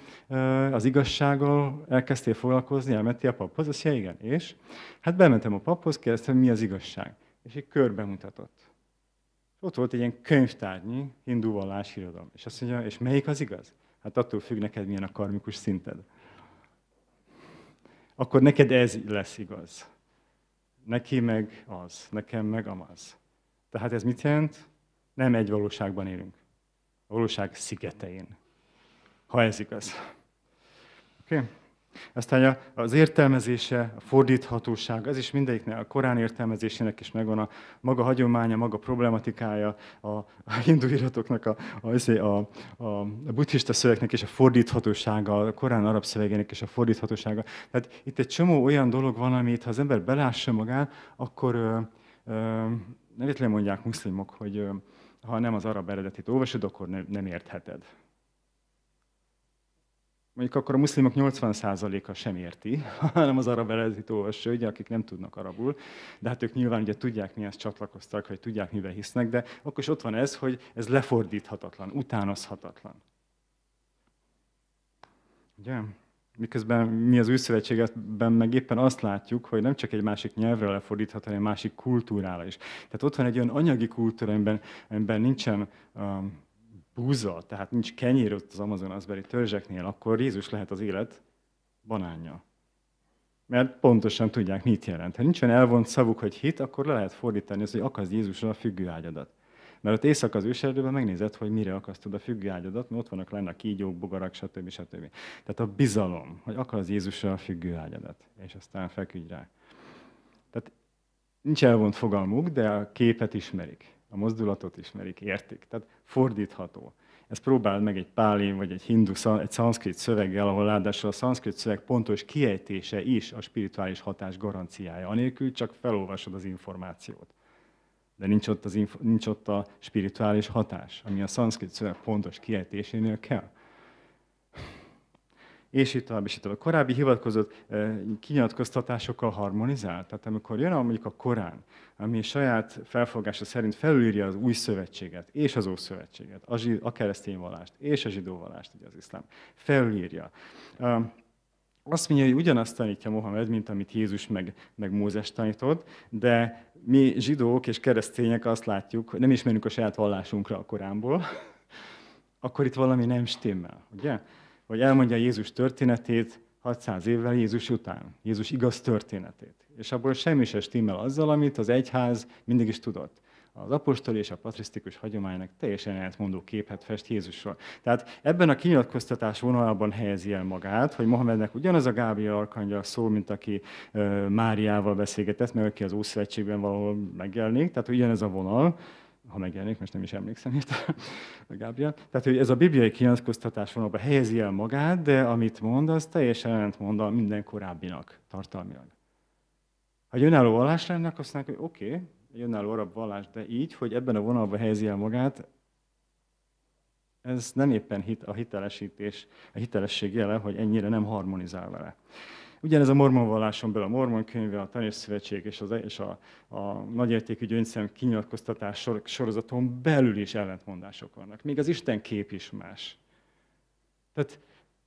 az igazsággal, elkezdtél foglalkozni, elmentél a paphoz, azt mondja, igen, és? Hát bementem a paphoz, kérdeztem, mi az igazság. És egy körbe mutatott. Ott volt egy ilyen könyvtárnyi hindu vallás irodalom. És azt mondja, és melyik az igaz? Hát attól függ neked, milyen a karmikus szinted. Akkor neked ez lesz igaz. Neki meg az, nekem meg amaz. Tehát ez mit jelent? Nem egy valóságban élünk a valóság szigetein. Ha ez igaz. Oké? Okay? Aztán az értelmezése, a fordíthatóság, az is mindegyiknek, a Korán értelmezésének is megvan a maga hagyománya, maga problematikája, a, a hindu iratoknak, a, a, a, a, buddhista szövegnek és a fordíthatósága, a Korán arab szövegének és a fordíthatósága. Tehát itt egy csomó olyan dolog van, amit ha az ember belássa magát, akkor ö, ö, nem mondják muszlimok, hogy ö, ha nem az arab eredetét olvasod, akkor nem értheted. Mondjuk akkor a muszlimok 80%-a sem érti, hanem az arab eredetét olvassa, ugye, akik nem tudnak arabul, de hát ők nyilván ugye tudják, mihez csatlakoztak, vagy tudják, mivel hisznek, de akkor is ott van ez, hogy ez lefordíthatatlan, utánozhatatlan. Ugye? miközben mi az őszövetségetben meg éppen azt látjuk, hogy nem csak egy másik nyelvre lefordíthat, hanem másik kultúrára is. Tehát ott van egy olyan anyagi kultúra, amiben, amiben nincsen um, búza, tehát nincs kenyér ott az Amazonasbeli törzseknél, akkor Jézus lehet az élet banánja. Mert pontosan tudják, mit jelent. Ha nincsen elvont szavuk, hogy hit, akkor le lehet fordítani hogy akaz Jézusra a függőágyadat. Mert ott éjszaka az őserdőben megnézed, hogy mire akasztod a függőágyadat, mert ott vannak lenne kígyók, bogarak, stb. stb. Tehát a bizalom, hogy az Jézusra a függőágyadat, és aztán feküdj rá. Tehát nincs elvont fogalmuk, de a képet ismerik, a mozdulatot ismerik, értik. Tehát fordítható ezt próbáld meg egy páli, vagy egy hindu, egy szanszkrit szöveggel, ahol ráadásul a szanszkrit szöveg pontos kiejtése is a spirituális hatás garanciája, anélkül csak felolvasod az információt de nincs ott, az nincs ott a spirituális hatás, ami a szanszkrit szöveg pontos kiejtésénél kell. És itt tovább, és itt tovább. A korábbi hivatkozott eh, kinyilatkoztatásokkal harmonizál. Tehát amikor jön a, mondjuk a Korán, ami saját felfogása szerint felülírja az új szövetséget, és az ószövetséget, a, zsid, a keresztény vallást, és a zsidó vallást, ugye az iszlám, felülírja. Ehm, azt mondja, hogy ugyanazt tanítja Mohamed, mint amit Jézus meg, meg Mózes tanított, de mi zsidók és keresztények azt látjuk, hogy nem ismerünk a saját vallásunkra a Koránból, akkor itt valami nem stimmel, ugye? Vagy elmondja Jézus történetét 600 évvel Jézus után, Jézus igaz történetét. És abból semmi se stimmel azzal, amit az egyház mindig is tudott az apostoli és a patrisztikus hagyománynak teljesen ellentmondó képet fest Jézusról. Tehát ebben a kinyilatkoztatás vonalban helyezi el magát, hogy Mohamednek ugyanaz a Gábriel arkangyal szól, mint aki Máriával beszélgetett, meg aki az Ószövetségben valahol megjelenik, tehát ugyanez a vonal, ha megjelenik, most nem is emlékszem itt a Gábriel. Tehát, hogy ez a bibliai kinyilatkoztatás vonalban helyezi el magát, de amit mond, az teljesen ellentmond a minden korábbinak tartalmilag. Ha egy önálló vallás lenne, akkor azt mondják, hogy oké, okay, egy önálló arab vallás, de így, hogy ebben a vonalban helyezi el magát, ez nem éppen hit, a hitelesítés, a hitelesség jele, hogy ennyire nem harmonizál vele. Ugyanez a mormon valláson belül a mormon könyve, a tanészszövetség és, az, és a, a nagyértékű gyöngyszem kinyilatkoztatás sor, sorozaton belül is ellentmondások vannak. Még az Isten kép is más. Tehát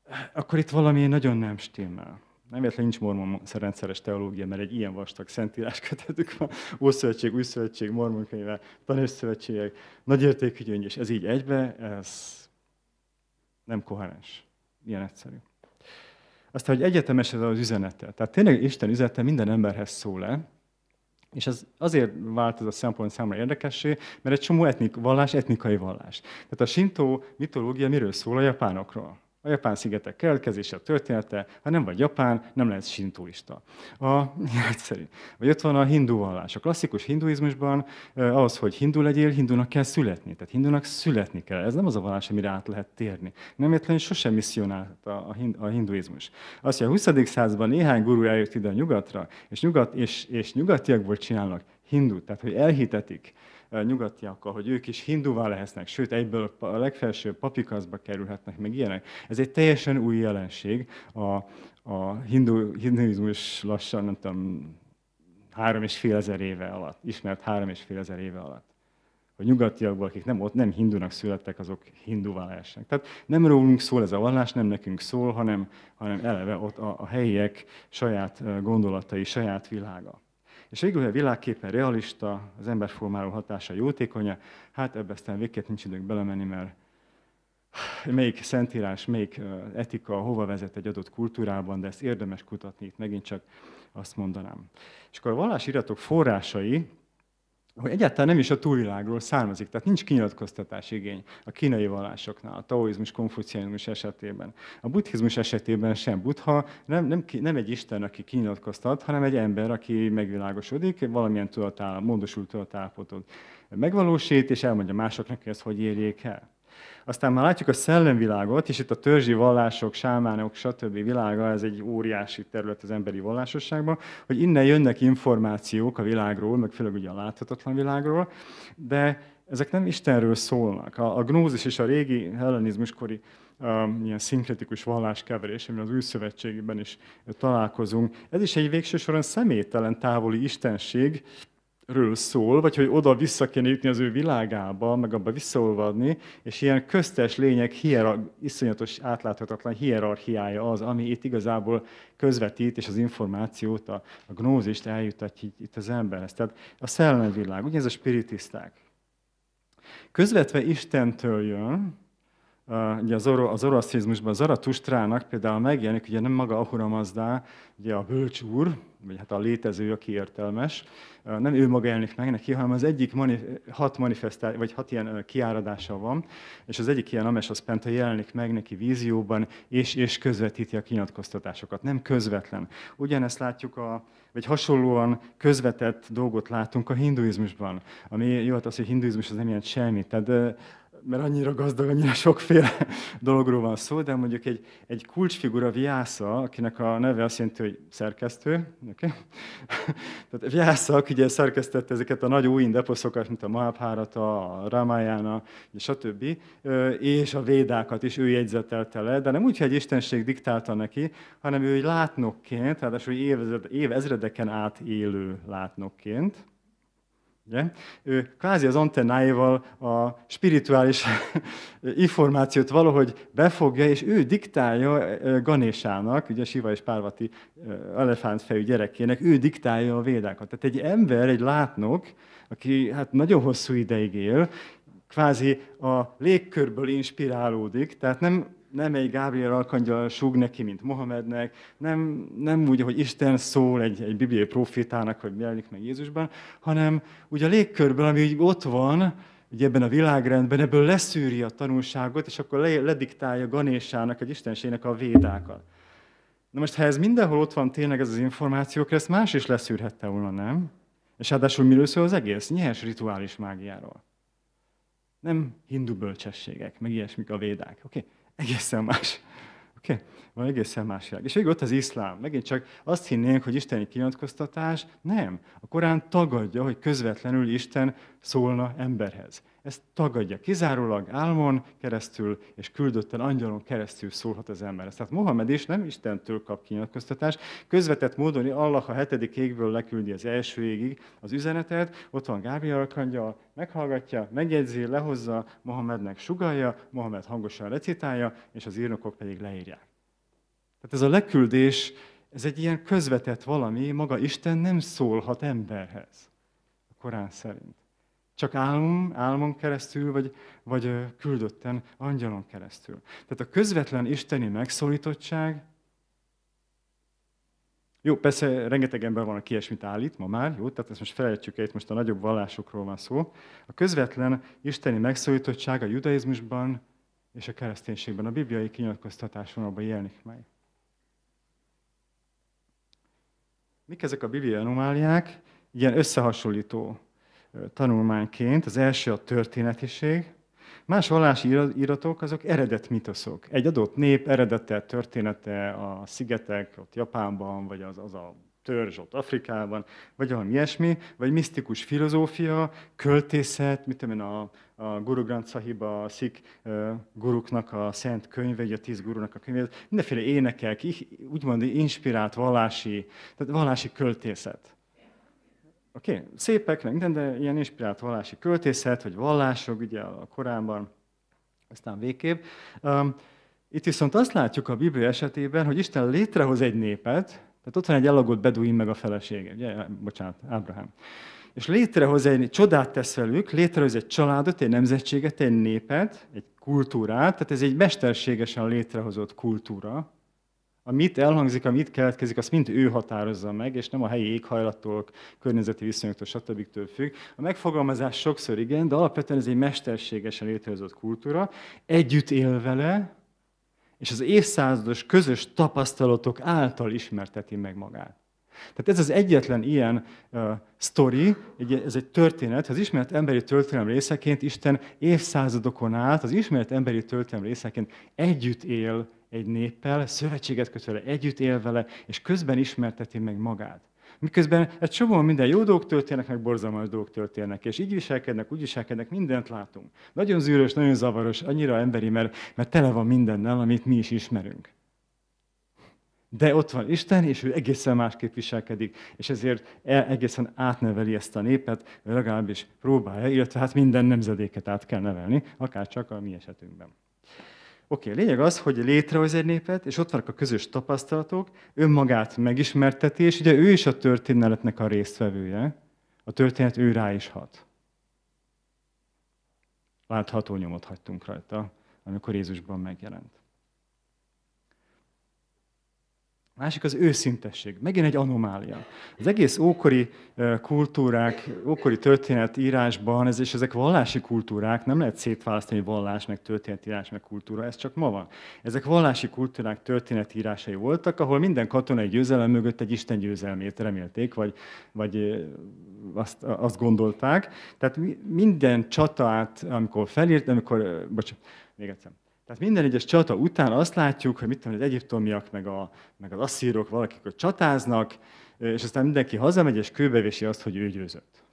eh, akkor itt valami nagyon nem stimmel. Nem véletlenül nincs mormon rendszeres teológia, mert egy ilyen vastag szentírás kötetük van, Ószövetség, újszövetség, Mormon könyve, Tanőszövetségek, nagyértékű értékügyöngy, és ez így egybe, ez nem koherens. Ilyen egyszerű. Aztán, hogy egyetemes ez az üzenete. Tehát tényleg Isten üzenete minden emberhez szól-e, és ez azért vált ez a szempont számra érdekessé, mert egy csomó etnik, vallás etnikai vallás. Tehát a sintó mitológia miről szól a japánokról? a japán szigetek keletkezése, a története, ha nem vagy japán, nem lehet sintóista. A, egyszerű. Vagy ott van a hindu vallás. A klasszikus hinduizmusban eh, ahhoz, hogy hindu legyél, hindunak kell születni. Tehát hindunak születni kell. Ez nem az a vallás, amire át lehet térni. Nem értelen sosem misszionált a, a, hinduizmus. Azt, hogy a 20. században néhány gurú eljött ide a nyugatra, és, nyugat, és, és nyugatiakból csinálnak hindut, tehát hogy elhitetik, Eh, nyugatiakkal, hogy ők is hinduvá lehetnek, sőt, egyből a legfelső papikaszba kerülhetnek, meg ilyenek. Ez egy teljesen új jelenség. A, a hindu, hinduizmus lassan, nem tudom, három és fél ezer éve alatt, ismert három és fél ezer éve alatt. A nyugatiakból, akik nem ott nem hindunak születtek, azok hinduvá lehessenek. Tehát nem rólunk szól ez a vallás, nem nekünk szól, hanem, hanem eleve ott a, a helyiek saját eh, gondolatai, saját világa. És végül a világképen realista, az formáló hatása jótékonya, hát ebbe aztán végképp nincs idők belemenni, mert melyik szentírás, melyik etika, hova vezet egy adott kultúrában, de ezt érdemes kutatni, itt megint csak azt mondanám. És akkor a iratok forrásai, hogy egyáltalán nem is a túlvilágról származik, tehát nincs kinyilatkoztatás igény a kínai vallásoknál, a taoizmus, konfucianizmus esetében. A buddhizmus esetében sem buddha, nem, nem, nem egy isten, aki kinyilatkoztat, hanem egy ember, aki megvilágosodik, valamilyen tudatállapot, módosult tudatállapotot megvalósít, és elmondja másoknak, hogy ezt hogy érjék el. Aztán már látjuk a szellemvilágot, és itt a törzsi vallások, sámánok, stb. világa, ez egy óriási terület az emberi vallásosságban, hogy innen jönnek információk a világról, meg főleg ugye a láthatatlan világról, de ezek nem Istenről szólnak. A, a gnózis és a régi hellenizmuskori um, ilyen szinkretikus valláskeverés, amiben az új szövetségben is találkozunk, ez is egy végső soron személytelen távoli istenség, ről szól, vagy hogy oda-vissza kéne jutni az ő világába, meg abba visszaolvadni, és ilyen köztes lények hierar- iszonyatos, átláthatatlan hierarchiája az, ami itt igazából közvetít, és az információt, a, a gnózist eljutatja itt az emberhez. Tehát a szellemvilág, ugye ez a spiritiszták. Közvetve Istentől jön, ugye az, oro, az oroszizmusban például megjelenik, ugye nem maga Ahura Mazda, ugye a bölcs úr, vagy hát a létező, aki értelmes, nem ő maga jelenik meg neki, hanem az egyik manif hat manifestál vagy hat ilyen kiáradása van, és az egyik ilyen ames az penta jelenik meg neki vízióban, és, és közvetíti a kinyilatkoztatásokat. Nem közvetlen. Ugyanezt látjuk a, vagy hasonlóan közvetett dolgot látunk a hinduizmusban, ami jó, hát az, hogy hinduizmus az nem ilyen semmit. Tehát mert annyira gazdag, annyira sokféle dologról van szó, de mondjuk egy, egy kulcsfigura Viásza, akinek a neve azt jelenti, hogy szerkesztő, okay? tehát Viásza, aki ugye szerkesztette ezeket a nagy új indeposzokat, mint a Mahabharata, a Ramayana, és a többi, és a védákat is ő jegyzetelte le, de nem úgy, hogy egy istenség diktálta neki, hanem ő egy látnokként, ráadásul évezredeken átélő látnokként, Ugye? Ő kvázi az antennáival a spirituális információt valahogy befogja, és ő diktálja Ganésának, ugye Siva és Párvati elefántfejű gyerekének, ő diktálja a védákat. Tehát egy ember, egy látnok, aki hát nagyon hosszú ideig él, kvázi a légkörből inspirálódik, tehát nem nem egy Gábriel Arkangyal súg neki, mint Mohamednek, nem, nem úgy, hogy Isten szól egy, egy bibliai profitának, hogy jelenik meg Jézusban, hanem úgy a légkörből, ami úgy ott van, ugye ebben a világrendben, ebből leszűri a tanulságot, és akkor le, lediktálja Ganésának, egy istenségnek a védákat. Na most, ha ez mindenhol ott van tényleg ez az információ, akkor ezt más is leszűrhette volna, nem? És ráadásul miről szól az egész? Nyers rituális mágiáról. Nem hindu bölcsességek, meg ilyesmik a védák. Oké? Okay? egészen más. Oké? Okay? Van egészen más világ. És végül ott az iszlám. Megint csak azt hinnénk, hogy isteni kinyilatkoztatás. Nem. A Korán tagadja, hogy közvetlenül Isten szólna emberhez ezt tagadja. Kizárólag álmon keresztül és küldötten angyalon keresztül szólhat az ember. Tehát Mohamed is nem Istentől kap kinyilatkoztatást. Közvetett módon Allah a hetedik égből leküldi az első égig az üzenetet. Ott van Gábriel arkangyal, meghallgatja, megjegyzi, lehozza, Mohamednek sugalja, Mohamed hangosan recitálja, és az írnokok pedig leírják. Tehát ez a leküldés, ez egy ilyen közvetett valami, maga Isten nem szólhat emberhez, a Korán szerint. Csak álmom, álmon keresztül, vagy, vagy küldötten angyalon keresztül. Tehát a közvetlen isteni megszólítottság, jó, persze rengeteg ember van, aki ilyesmit állít ma már, jó, tehát ezt most felejtjük el, itt most a nagyobb vallásokról van szó. A közvetlen isteni megszólítottság a judaizmusban és a kereszténységben, a bibliai kinyilatkoztatáson abban jelenik meg. Mik ezek a bibliai anomáliák? Ilyen összehasonlító tanulmányként. Az első a történetiség. Más vallási iratok azok eredet mitoszok. Egy adott nép eredete, története a szigetek, ott Japánban, vagy az, az a törzs ott Afrikában, vagy valami ilyesmi, vagy misztikus filozófia, költészet, mit tudom én, a, a Guru Granth Sahiba, a szik guruknak a szent könyve, a tíz gurunak a könyve, mindenféle énekek, úgymond inspirált vallási, tehát vallási költészet. Oké, okay, szépek, meg minden, de ilyen inspirált vallási költészet, vagy vallások ugye a Koránban, aztán végképp. Um, itt viszont azt látjuk a Biblia esetében, hogy Isten létrehoz egy népet, tehát ott van egy elagott beduin meg a felesége, ugye? bocsánat, Ábrahám. És létrehoz egy, csodát tesz velük, létrehoz egy családot, egy nemzetséget, egy népet, egy kultúrát, tehát ez egy mesterségesen létrehozott kultúra, amit elhangzik, amit keletkezik, azt mind ő határozza meg, és nem a helyi éghajlattól, környezeti viszonyoktól, stb. függ. A megfogalmazás sokszor igen, de alapvetően ez egy mesterségesen létrehozott kultúra. Együtt él vele, és az évszázados közös tapasztalatok által ismerteti meg magát. Tehát ez az egyetlen ilyen uh, sztori, egy, ez egy történet, az ismert emberi történelem részeként Isten évszázadokon át, az ismert emberi történelem részeként együtt él egy néppel, szövetséget köt vele, együtt él vele, és közben ismerteti meg magát. Miközben egy csomó minden jó dolgok történnek, meg borzalmas dolgok történnek, és így viselkednek, úgy viselkednek, mindent látunk. Nagyon zűrös, nagyon zavaros, annyira emberi, mert, mert tele van mindennel, amit mi is ismerünk. De ott van Isten, és ő egészen másképp viselkedik, és ezért egészen átneveli ezt a népet, legalábbis próbálja, illetve hát minden nemzedéket át kell nevelni, akár csak a mi esetünkben. Oké, okay, lényeg az, hogy létrehoz egy népet, és ott vannak a közös tapasztalatok, önmagát megismerteti, és ugye ő is a történetnek a résztvevője, a történet ő rá is hat. Látható nyomot hagytunk rajta, amikor Jézusban megjelent. A másik az őszintesség. Megint egy anomália. Az egész ókori kultúrák, ókori történetírásban, ez, és ezek vallási kultúrák, nem lehet szétválasztani, vallás, meg történetírás, meg kultúra, ez csak ma van. Ezek vallási kultúrák történetírásai voltak, ahol minden katonai győzelem mögött egy Isten győzelmét remélték, vagy, vagy azt, azt gondolták. Tehát minden csatát, amikor felírt, amikor, bocsánat, még egyszer, tehát minden egyes csata után azt látjuk, hogy mit tudom, az egyiptomiak, meg, a, meg az asszírok valakik ott csatáznak, és aztán mindenki hazamegy, és kőbevési azt, hogy ő győzött.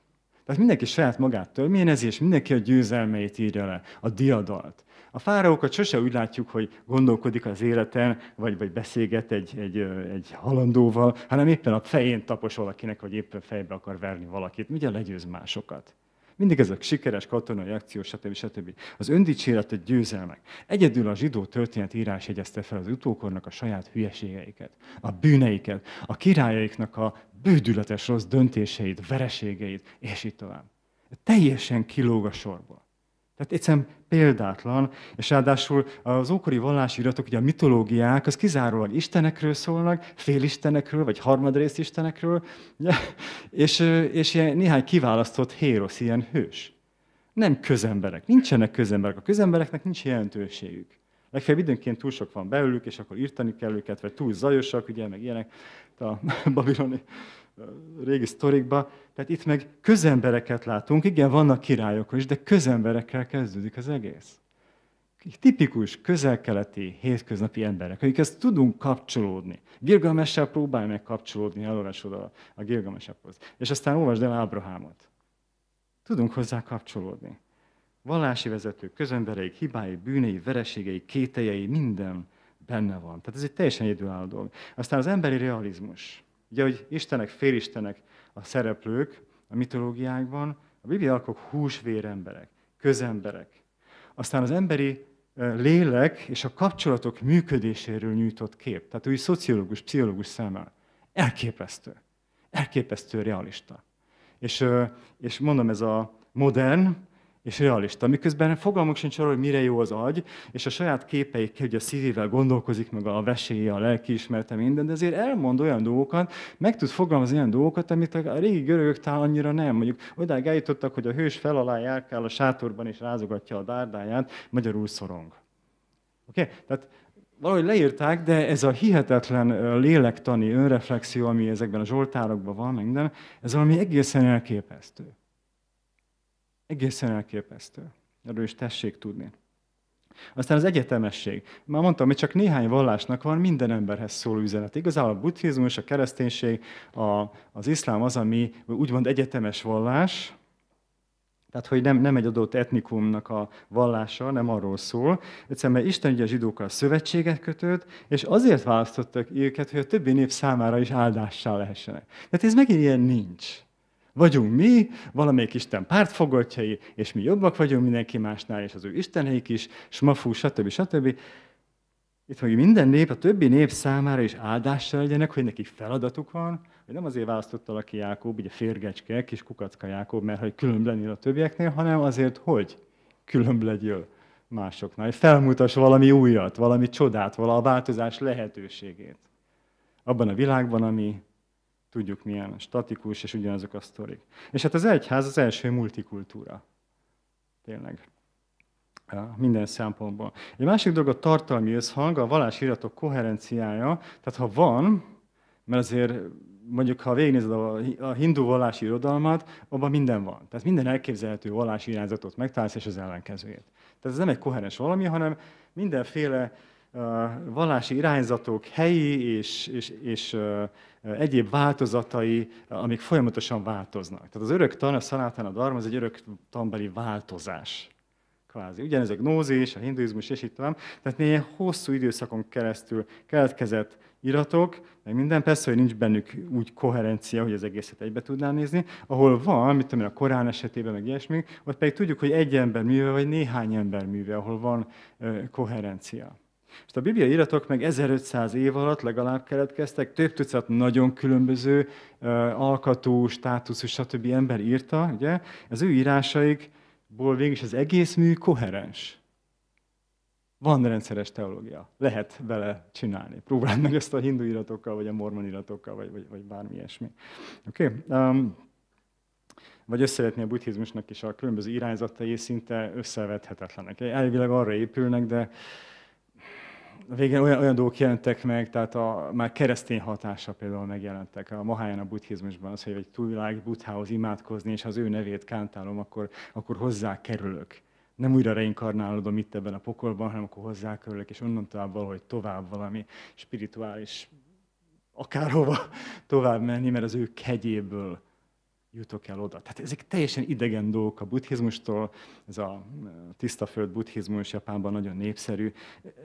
Tehát mindenki saját magát törvényezi, és mindenki a győzelmeit írja le, a diadalt. A fáraókat sose úgy látjuk, hogy gondolkodik az életen, vagy, vagy beszélget egy, egy, egy halandóval, hanem éppen a fején tapos valakinek, vagy éppen fejbe akar verni valakit. Ugye legyőz másokat. Mindig ezek sikeres katonai akció, stb. stb. Az öndicséret egy győzelmek. Egyedül a zsidó történet írás jegyezte fel az utókornak a saját hülyeségeiket, a bűneiket, a királyaiknak a bődületes rossz döntéseit, vereségeit, és így tovább. Teljesen kilóg a sorból. Tehát egyszerűen példátlan, és ráadásul az ókori vallási iratok, ugye a mitológiák, az kizárólag istenekről szólnak, félistenekről, vagy harmadrészt istenekről, és, és ilyen néhány kiválasztott hérosz, ilyen hős. Nem közemberek, nincsenek közemberek, a közembereknek nincs jelentőségük. Legfeljebb időnként túl sok van belőlük, és akkor írtani kell őket, vagy túl zajosak, ugye, meg ilyenek, a babiloni régi sztorikba, tehát itt meg közembereket látunk, igen, vannak királyok is, de közemberekkel kezdődik az egész. Tipikus, közelkeleti, hétköznapi emberek, akikhez tudunk kapcsolódni. Gilgamessel próbálj meg kapcsolódni, elolvasod a a Gilgamesephoz. És aztán olvasd el Ábrahámot. Tudunk hozzá kapcsolódni. Vallási vezetők, közembereik, hibái, bűnei, vereségei, kételjei, minden benne van. Tehát ez egy teljesen egyedülálló dolog. Aztán az emberi realizmus Ugye, hogy istenek, félistenek a szereplők a mitológiákban, a bibliakok húsvér emberek, közemberek. Aztán az emberi lélek és a kapcsolatok működéséről nyújtott kép. Tehát úgy szociológus, pszichológus szemmel Elképesztő. Elképesztő realista. És, és mondom, ez a modern, és realista. Miközben fogalmunk sincs arról, hogy mire jó az agy, és a saját képeikkel, hogy a szívével gondolkozik, meg a veséje, a lelki ismerte minden, de azért elmond olyan dolgokat, meg tud fogalmazni olyan dolgokat, amit a régi görögök talán annyira nem. Mondjuk odáig eljutottak, hogy a hős fel alá járkál a sátorban, és rázogatja a dárdáját, magyarul szorong. Oké? Okay? Tehát valahogy leírták, de ez a hihetetlen lélektani önreflexió, ami ezekben a zsoltárokban van, minden, ez valami egészen elképesztő. Egészen elképesztő. Erről is tessék tudni. Aztán az egyetemesség. Már mondtam, hogy csak néhány vallásnak van minden emberhez szóló üzenet. Igazából a buddhizmus, a kereszténység, a, az iszlám az, ami úgymond egyetemes vallás, tehát, hogy nem, nem egy adott etnikumnak a vallása, nem arról szól. Egyszerűen, mert Isten ugye a zsidókkal szövetséget kötött, és azért választottak őket, hogy a többi nép számára is áldással lehessenek. Tehát ez megint ilyen nincs. Vagyunk mi, valamelyik Isten pártfogoltjai, és mi jobbak vagyunk mindenki másnál, és az ő isteneik is, smafú, stb. stb. Itt, hogy minden nép a többi nép számára is áldással legyenek, hogy nekik feladatuk van, hogy nem azért választotta ki Jákob, ugye férgecske, kis kukacka Jákob, mert hogy különb lennél a többieknél, hanem azért, hogy különb legyél másoknál, hogy felmutass valami újat, valami csodát, vala a változás lehetőségét. Abban a világban, ami tudjuk milyen statikus, és ugyanazok a sztorik. És hát az egyház az első multikultúra. Tényleg. minden szempontból. Egy másik dolog a tartalmi összhang, a valási iratok koherenciája. Tehát ha van, mert azért mondjuk ha végignézed a hindu vallási irodalmat, abban minden van. Tehát minden elképzelhető vallási irányzatot megtalálsz, és az ellenkezőjét. Tehát ez nem egy koherens valami, hanem mindenféle vallási irányzatok helyi és, és, és egyéb változatai, amik folyamatosan változnak. Tehát az örök tan, a szanátán, a dharma, az egy örök tanbeli változás. Kvázi. Ugyanez a gnózis, a hinduizmus és itt tovább. Tehát néhány hosszú időszakon keresztül keletkezett iratok, meg minden, persze, hogy nincs bennük úgy koherencia, hogy az egészet egybe tudnám nézni, ahol van, mit tudom én, a Korán esetében, meg ilyesmi, ott pedig tudjuk, hogy egy ember műve, vagy néhány ember műve, ahol van ö, koherencia és a Biblia iratok meg 1500 év alatt legalább keletkeztek, több tucat nagyon különböző uh, alkatú, státuszú, stb. ember írta, ugye? Az ő írásaikból végig az egész mű koherens. Van rendszeres teológia. Lehet vele csinálni. Próbáld meg ezt a hindu iratokkal, vagy a mormon iratokkal, vagy, vagy, vagy bármi ilyesmi. Oké? Okay? Um, vagy összevetni a buddhizmusnak is a különböző irányzatai szinte összevethetetlenek. Elvileg arra épülnek, de a végén olyan, olyan dolgok jelentek meg, tehát a, már keresztény hatása például megjelentek. A Mahájána buddhizmusban az, hogy egy túlvilág buddhához imádkozni, és az ő nevét kántálom, akkor, akkor hozzá kerülök. Nem újra reinkarnálodom itt ebben a pokolban, hanem akkor hozzá kerülök, és onnan tovább valahogy tovább valami spirituális akárhova tovább menni, mert az ő kegyéből jutok el oda. Tehát ezek teljesen idegen dolgok a buddhizmustól, ez a eh, tiszta föld buddhizmus Japánban nagyon népszerű.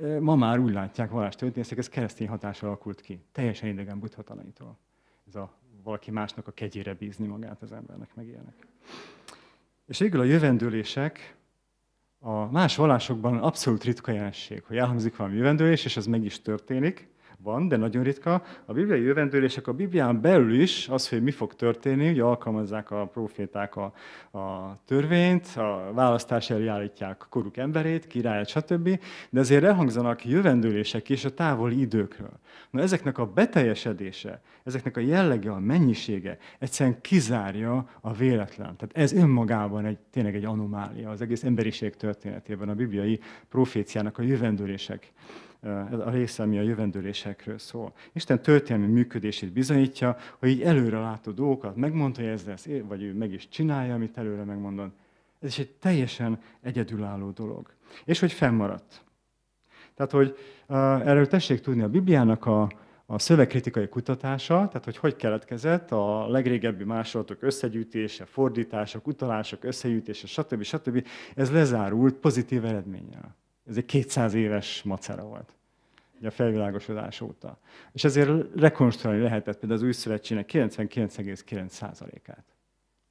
Eh, ma már úgy látják ezek ez keresztény hatás alakult ki. Teljesen idegen buddhatalanitól. Ez a valaki másnak a kegyére bízni magát az embernek, meg ilyenek. És végül a jövendőlések a más vallásokban abszolút ritka jelenség, hogy elhangzik valami jövendőlés, és ez meg is történik, van, de nagyon ritka. A bibliai jövendőlések a Biblián belül is az, hogy mi fog történni, ugye alkalmazzák a proféták a, a törvényt, a választás elé állítják koruk emberét, királyát, stb. De azért elhangzanak jövendőlések is a távoli időkről. Na ezeknek a beteljesedése, ezeknek a jellege, a mennyisége egyszerűen kizárja a véletlen. Tehát ez önmagában egy, tényleg egy anomália az egész emberiség történetében, a bibliai proféciának a jövendőlések ez a része, ami a jövendőlésekről szól. Isten történelmi működését bizonyítja, hogy így előre látó dolgokat megmondta, hogy ez lesz, vagy ő meg is csinálja, amit előre megmondott. Ez is egy teljesen egyedülálló dolog. És hogy fennmaradt. Tehát, hogy erről tessék tudni a Bibliának a, a szövegkritikai kutatása, tehát hogy hogy keletkezett a legrégebbi másolatok összegyűjtése, fordítások, utalások összegyűjtése, stb. stb. Ez lezárult pozitív eredménnyel. Ez egy 200 éves macera volt a felvilágosodás óta. És ezért rekonstruálni lehetett például az új szövetségnek 99,9%-át.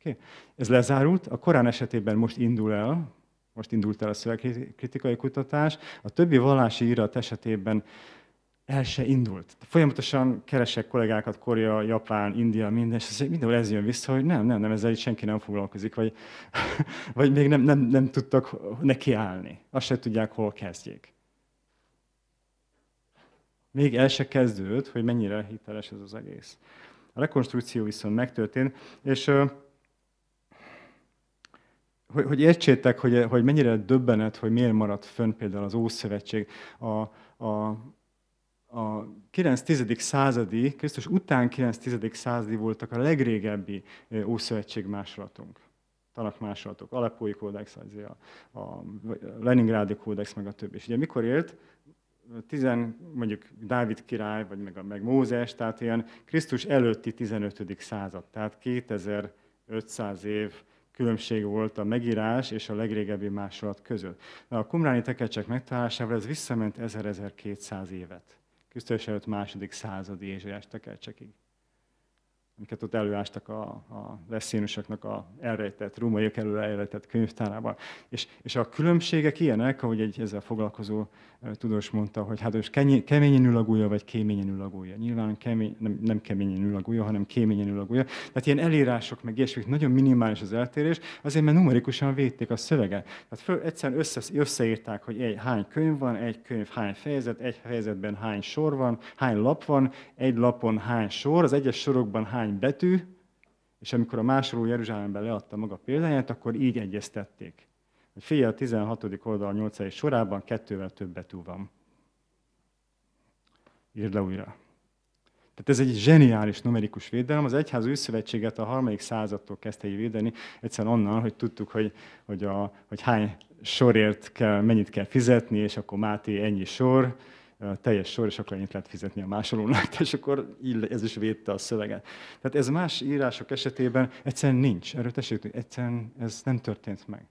Okay? Ez lezárult, a Korán esetében most indul el, most indult el a szövegkritikai kutatás, a többi vallási írat esetében el se indult. Folyamatosan keresek kollégákat, Korea, Japán, India, minden, és mindenhol ez jön vissza, hogy nem, nem, nem, ezzel itt senki nem foglalkozik, vagy, vagy még nem, nem, nem tudtak nekiállni. Azt se tudják, hol kezdjék. Még el se kezdődött, hogy mennyire hiteles ez az egész. A rekonstrukció viszont megtörtént, és hogy, hogy értsétek, hogy, hogy mennyire döbbenet, hogy miért maradt fönn például az Ószövetség, a, a a 9-10. századi, Krisztus után 9-10. századi voltak a legrégebbi Ószövetség másolatunk. Tanak másolatok, Alepói kódex, a, a Leningrádi kódex, meg a többi. És ugye mikor élt? Tizen, mondjuk Dávid király, vagy meg, a, meg Mózes, tehát ilyen Krisztus előtti 15. század, tehát 2500 év különbség volt a megírás és a legrégebbi másolat között. De a kumráni tekercsek megtalálásával ez visszament 1200 évet. Krisztus előtt második századi Ézsaiás tekercsekig amiket ott előástak a, a leszínusoknak a elrejtett, római elől elrejtett könyvtárában. És, és a különbségek ilyenek, ahogy egy ezzel foglalkozó tudós mondta, hogy hát most keményen ül a gulya, vagy kéményen ül a gulya. Nyilván kemény, nem, nem keményen ül a gulya, hanem kéményen ül a gulya. Tehát ilyen elírások, meg ilyesmik, nagyon minimális az eltérés, azért mert numerikusan védték a szöveget. Tehát föl, egyszerűen össze, összeírták, hogy egy, hány könyv van, egy könyv hány fejezet, egy fejezetben hány sor van, hány lap van, egy lapon hány sor, az egyes sorokban hány néhány betű, és amikor a másoló Jeruzsálemben leadta maga példáját, akkor így egyeztették. A figyelj, a 16. oldal 8. sorában kettővel több betű van. Írd le újra. Tehát ez egy zseniális numerikus védelem. Az egyház őszövetséget a harmadik századtól kezdte így védeni, egyszerűen onnan, hogy tudtuk, hogy, hogy, a, hogy hány sorért kell, mennyit kell fizetni, és akkor Máté ennyi sor, teljes sor, és akkor ennyit lehet fizetni a másolónak, és akkor ez is védte a szöveget. Tehát ez más írások esetében egyszerűen nincs. Erről tessék, egyszerűen ez nem történt meg.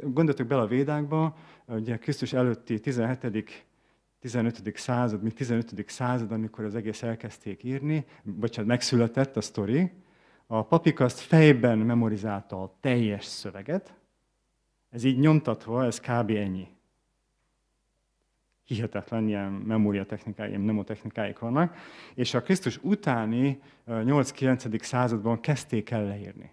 gondoltok bele a védákba, ugye Krisztus előtti 17. 15. század, mint 15. század, amikor az egész elkezdték írni, bocsánat, megszületett a sztori, a papik azt fejben memorizálta a teljes szöveget, ez így nyomtatva, ez kb. ennyi hihetetlen ilyen memóriatechnikáik, ilyen mnemotechnikáik vannak, és a Krisztus utáni 8-9. században kezdték el leírni.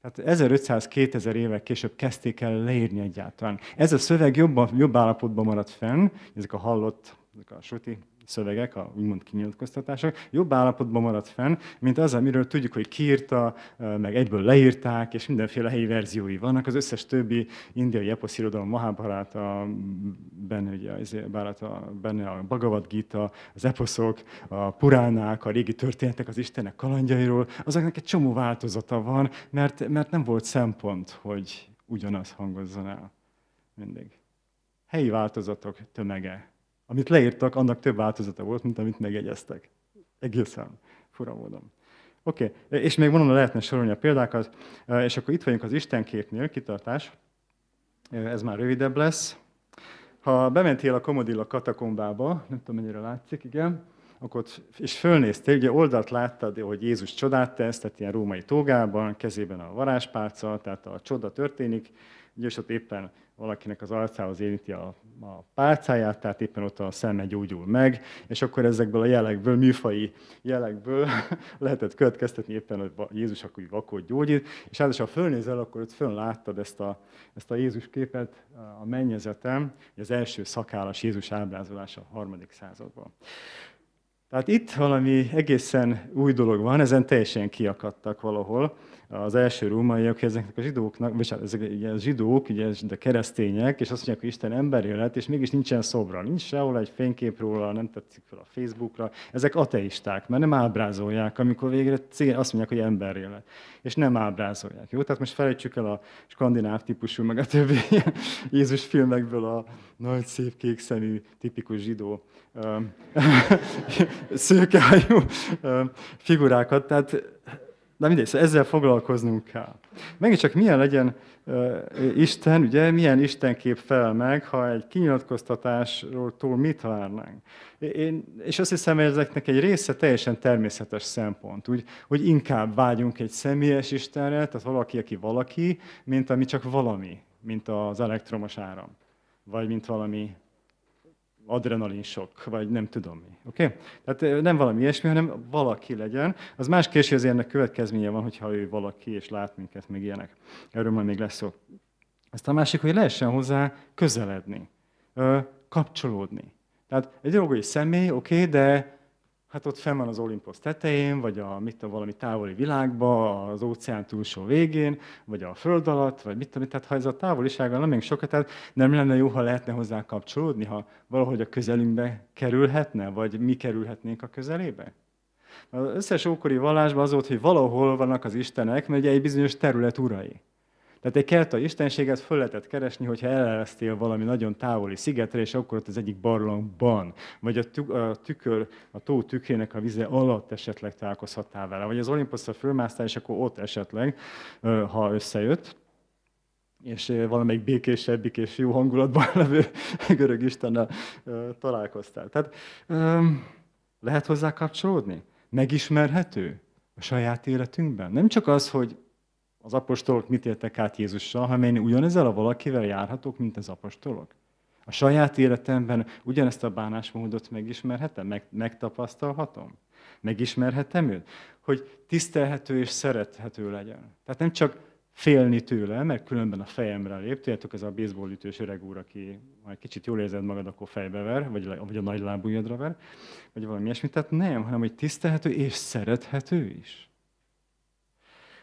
Tehát 1500-2000 évek később kezdték el leírni egyáltalán. Ez a szöveg jobban, jobb állapotban maradt fenn, ezek a hallott, ezek a suti szövegek, a úgymond kinyilatkoztatások jobb állapotban maradt fenn, mint az, amiről tudjuk, hogy kiírta, meg egyből leírták, és mindenféle helyi verziói vannak. Az összes többi indiai eposzirodalom, irodalom, Mahabharata, benne, ugye, izé, Bárata, benne a Bhagavad Gita, az eposzok, a puránák, a régi történetek az Istenek kalandjairól, azoknak egy csomó változata van, mert, mert nem volt szempont, hogy ugyanaz hangozzon el mindig. Helyi változatok tömege amit leírtak, annak több változata volt, mint amit megjegyeztek. Egészen fura módon. Oké, okay. és még mondom, lehetne sorolni a példákat, eh, és akkor itt vagyunk az Isten képnél, kitartás, eh, ez már rövidebb lesz. Ha bementél a Komodilla katakombába, nem tudom mennyire látszik, igen, akkor ott, és fölnéztél, ugye oldalt láttad, hogy Jézus csodát tesz, tehát ilyen római tógában, kezében a varázspálca, tehát a csoda történik, Ugye, ott éppen valakinek az arcához érinti a, a pálcáját, tehát éppen ott a szeme gyógyul meg, és akkor ezekből a jelekből, műfai jelekből lehetett következtetni éppen, hogy Jézus akkor vakot gyógyít, és hát, ha fölnézel, akkor ott fönn láttad ezt a, ezt a Jézus képet a mennyezetem, az első szakállas Jézus ábrázolása a harmadik században. Tehát itt valami egészen új dolog van, ezen teljesen kiakadtak valahol, az első rómaiak, hogy ezeknek a zsidóknak, vagy ezek ugye, a zsidók, ugye, de keresztények, és azt mondják, hogy Isten emberi lett, és mégis nincsen szobra, nincs sehol egy fénykép róla, nem tetszik fel a Facebookra. Ezek ateisták, mert nem ábrázolják, amikor végre cél, azt mondják, hogy emberi lett, és nem ábrázolják. Jó, tehát most felejtsük el a skandináv típusú, meg a többi Jézus filmekből a nagy, szép, kék szemű, tipikus zsidó szőkehajú figurákat. Tehát de mindegy, szóval ezzel foglalkoznunk kell. Megint csak milyen legyen uh, Isten, ugye, milyen Isten kép fel meg, ha egy kinyilatkoztatásról túl mit várnánk. Én, és azt hiszem, hogy ezeknek egy része teljesen természetes szempont, úgy, hogy inkább vágyunk egy személyes Istenre, tehát valaki, aki valaki, mint ami csak valami, mint az elektromos áram, vagy mint valami adrenalin sok vagy nem tudom mi. Oké? Okay? Tehát nem valami ilyesmi, hanem valaki legyen. Az más késő, az ilyennek következménye van, hogyha ő valaki, és lát minket, még ilyenek. Erről majd még lesz szó. Ezt a másik, hogy lehessen hozzá közeledni, kapcsolódni. Tehát egy dolog, hogy személy, oké, okay, de hát ott fenn van az Olimposz tetején, vagy a, mit tudom, valami távoli világba, az óceán túlsó végén, vagy a föld alatt, vagy mit tudom, tehát ha ez a távolisággal nem még sokat, tehát nem lenne jó, ha lehetne hozzá kapcsolódni, ha valahogy a közelünkbe kerülhetne, vagy mi kerülhetnénk a közelébe? Az összes ókori vallásban az volt, hogy valahol vannak az istenek, mert ugye egy bizonyos terület urai. Tehát egy kelta istenséget föl lehetett keresni, hogyha elleresztél valami nagyon távoli szigetre, és akkor ott az egyik barlangban, vagy a tükör, a tó tükrének a vize alatt esetleg találkozhattál vele, vagy az Olimposzra fölmásztál, és akkor ott esetleg, ha összejött, és valamelyik békésebbik és jó hangulatban levő görög istennel találkoztál. Tehát lehet hozzá kapcsolódni? Megismerhető a saját életünkben? Nem csak az, hogy az apostolok mit éltek át Jézussal, hanem én ugyanezzel a valakivel járhatok, mint az apostolok. A saját életemben ugyanezt a bánásmódot megismerhetem, meg, megtapasztalhatom, megismerhetem őt, hogy tisztelhető és szerethető legyen. Tehát nem csak félni tőle, mert különben a fejemre lép. Tudjátok, ez a baseballütős öreg úr, aki majd kicsit jól érzed magad, akkor fejbe ver, vagy, vagy a nagy lábújadra ver, vagy valami ilyesmi. Tehát nem, hanem hogy tisztelhető és szerethető is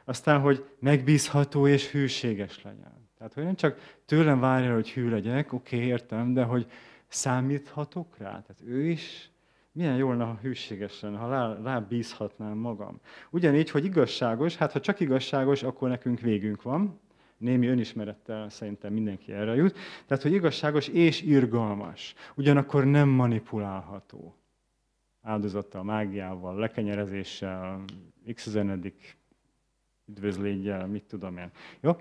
aztán, hogy megbízható és hűséges legyen. Tehát, hogy nem csak tőlem várja, hogy hű legyek, oké, okay, értem, de hogy számíthatok rá? Tehát ő is milyen jól lenne, ha hűségesen, ha rábízhatnám rá magam. Ugyanígy, hogy igazságos, hát ha csak igazságos, akkor nekünk végünk van. Némi önismerettel szerintem mindenki erre jut. Tehát, hogy igazságos és irgalmas, ugyanakkor nem manipulálható. a mágiával, lekenyerezéssel, x üdvözlégyel, eh, mit tudom én. Jó?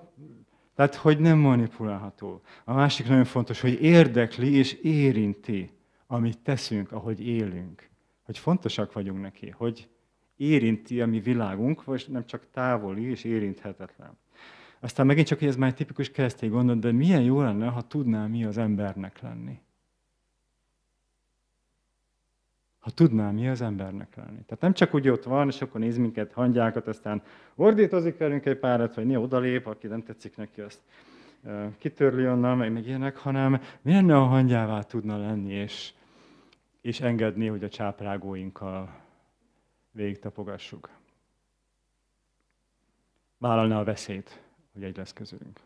Tehát, hogy nem manipulálható. A másik nagyon fontos, hogy érdekli és érinti, amit teszünk, ahogy élünk. Hogy fontosak vagyunk neki, hogy érinti a mi világunk, vagy nem csak távoli és érinthetetlen. Aztán megint csak, hogy ez már egy tipikus keresztény gondolat, de milyen jó lenne, ha tudná mi az embernek lenni. ha tudná, mi az embernek lenni. Tehát nem csak úgy ott van, és akkor néz minket, hangyákat, aztán ordítozik velünk egy párat, vagy néha odalép, aki nem tetszik neki, azt kitörli onnan, meg, még ilyenek, hanem mi lenne, a hangyává tudna lenni, és, és engedni, hogy a csáprágóinkkal végigtapogassuk. vállalna a veszélyt, hogy egy lesz közülünk.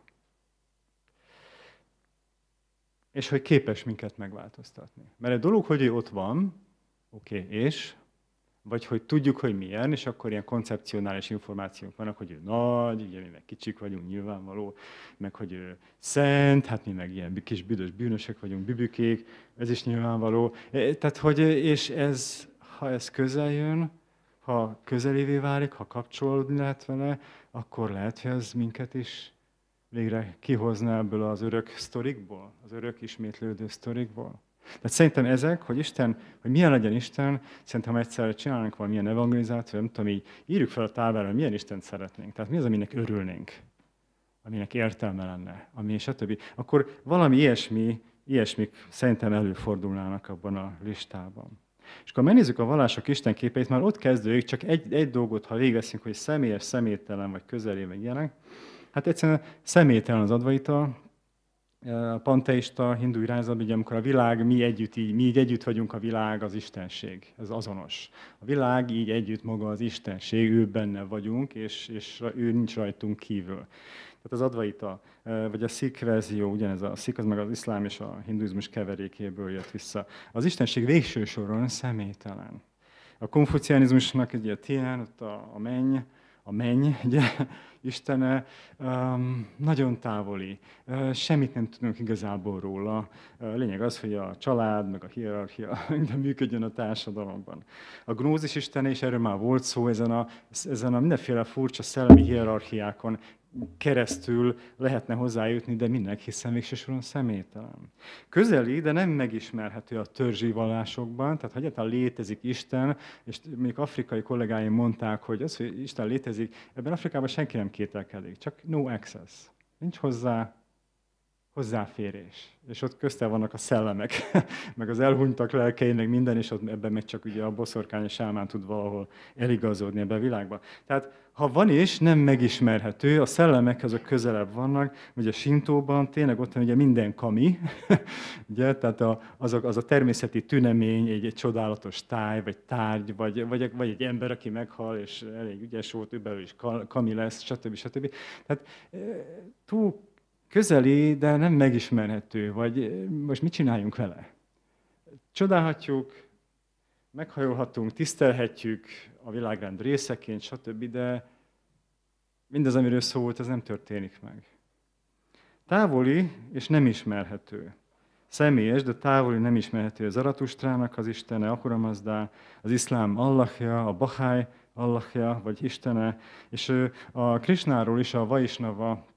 És hogy képes minket megváltoztatni. Mert a dolog, hogy ő ott van, oké, okay, és? Vagy hogy tudjuk, hogy milyen, és akkor ilyen koncepcionális információk vannak, hogy ő nagy, ugye mi meg kicsik vagyunk, nyilvánvaló, meg hogy ő szent, hát mi meg ilyen kis büdös bűnösek vagyunk, bübükék, ez is nyilvánvaló. E, tehát, hogy, és ez, ha ez közel jön, ha közelévé válik, ha kapcsolódni lehet vele, akkor lehet, hogy ez minket is végre kihozná ebből az örök sztorikból, az örök ismétlődő sztorikból. Tehát szerintem ezek, hogy Isten, hogy milyen legyen Isten, szerintem ha egyszer csinálnánk valamilyen evangelizációt, nem tudom, így írjuk fel a táblára, hogy milyen Isten szeretnénk. Tehát mi az, aminek örülnénk, aminek értelme lenne, ami többi. Akkor valami ilyesmi, ilyesmik szerintem előfordulnának abban a listában. És akkor megnézzük a vallások Isten képeit, már ott kezdődik, csak egy, egy dolgot, ha végveszünk, hogy személyes, személytelen, vagy közelé, vagy ilyenek, hát egyszerűen személytelen az advaita, a panteista hindu irányzatban, ugye, amikor a világ, mi, együtt, így, mi így együtt vagyunk, a világ az istenség, ez azonos. A világ így együtt maga az istenség, ő benne vagyunk, és, és ő nincs rajtunk kívül. Tehát az advaita, vagy a szik verzió, ugyanez a szik, az meg az iszlám és a hinduizmus keverékéből jött vissza. Az istenség végső soron személytelen. A konfucianizmusnak egy ilyen tián, ott a, a menny, a menny, ugye, Isten um, nagyon távoli, uh, semmit nem tudunk igazából róla. Uh, lényeg az, hogy a család, meg a hierarchia, de működjön a társadalomban. A gnózis Isten, és erről már volt szó, ezen a, ezen a mindenféle furcsa szellemi hierarchiákon keresztül lehetne hozzájutni, de mindenki hiszen végső soron személytelen. Közeli, de nem megismerhető a törzsi vallásokban, tehát ha egyáltalán létezik Isten, és még afrikai kollégáim mondták, hogy az, hogy Isten létezik, ebben Afrikában senki nem kételkedik, csak no access. Nincs hozzá hozzáférés. És ott köztel vannak a szellemek, meg az elhunytak lelkeinek minden, és ott ebben meg csak ugye a boszorkány és sámán tud valahol eligazodni ebbe a világba. Tehát ha van is, nem megismerhető, a szellemek azok közelebb vannak, ugye a sintóban tényleg ott van ugye minden kami, ugye, tehát a, az, a, az a természeti tünemény, egy, egy csodálatos táj, vagy tárgy, vagy, vagy, vagy egy ember, aki meghal, és elég ügyes volt, ő belül is kami lesz, stb. stb. Tehát túl közeli, de nem megismerhető, vagy eh, most mit csináljunk vele? Csodálhatjuk, meghajolhatunk, tisztelhetjük a világrend részeként, stb., de mindaz, amiről szó volt, az nem történik meg. Távoli és nem ismerhető. Személyes, de távoli nem ismerhető az Aratustrának az istene, Akuramazda, az iszlám Allahja, a Baháj Allahja, vagy istene, és eh, a Krisnáról is a Vaisnava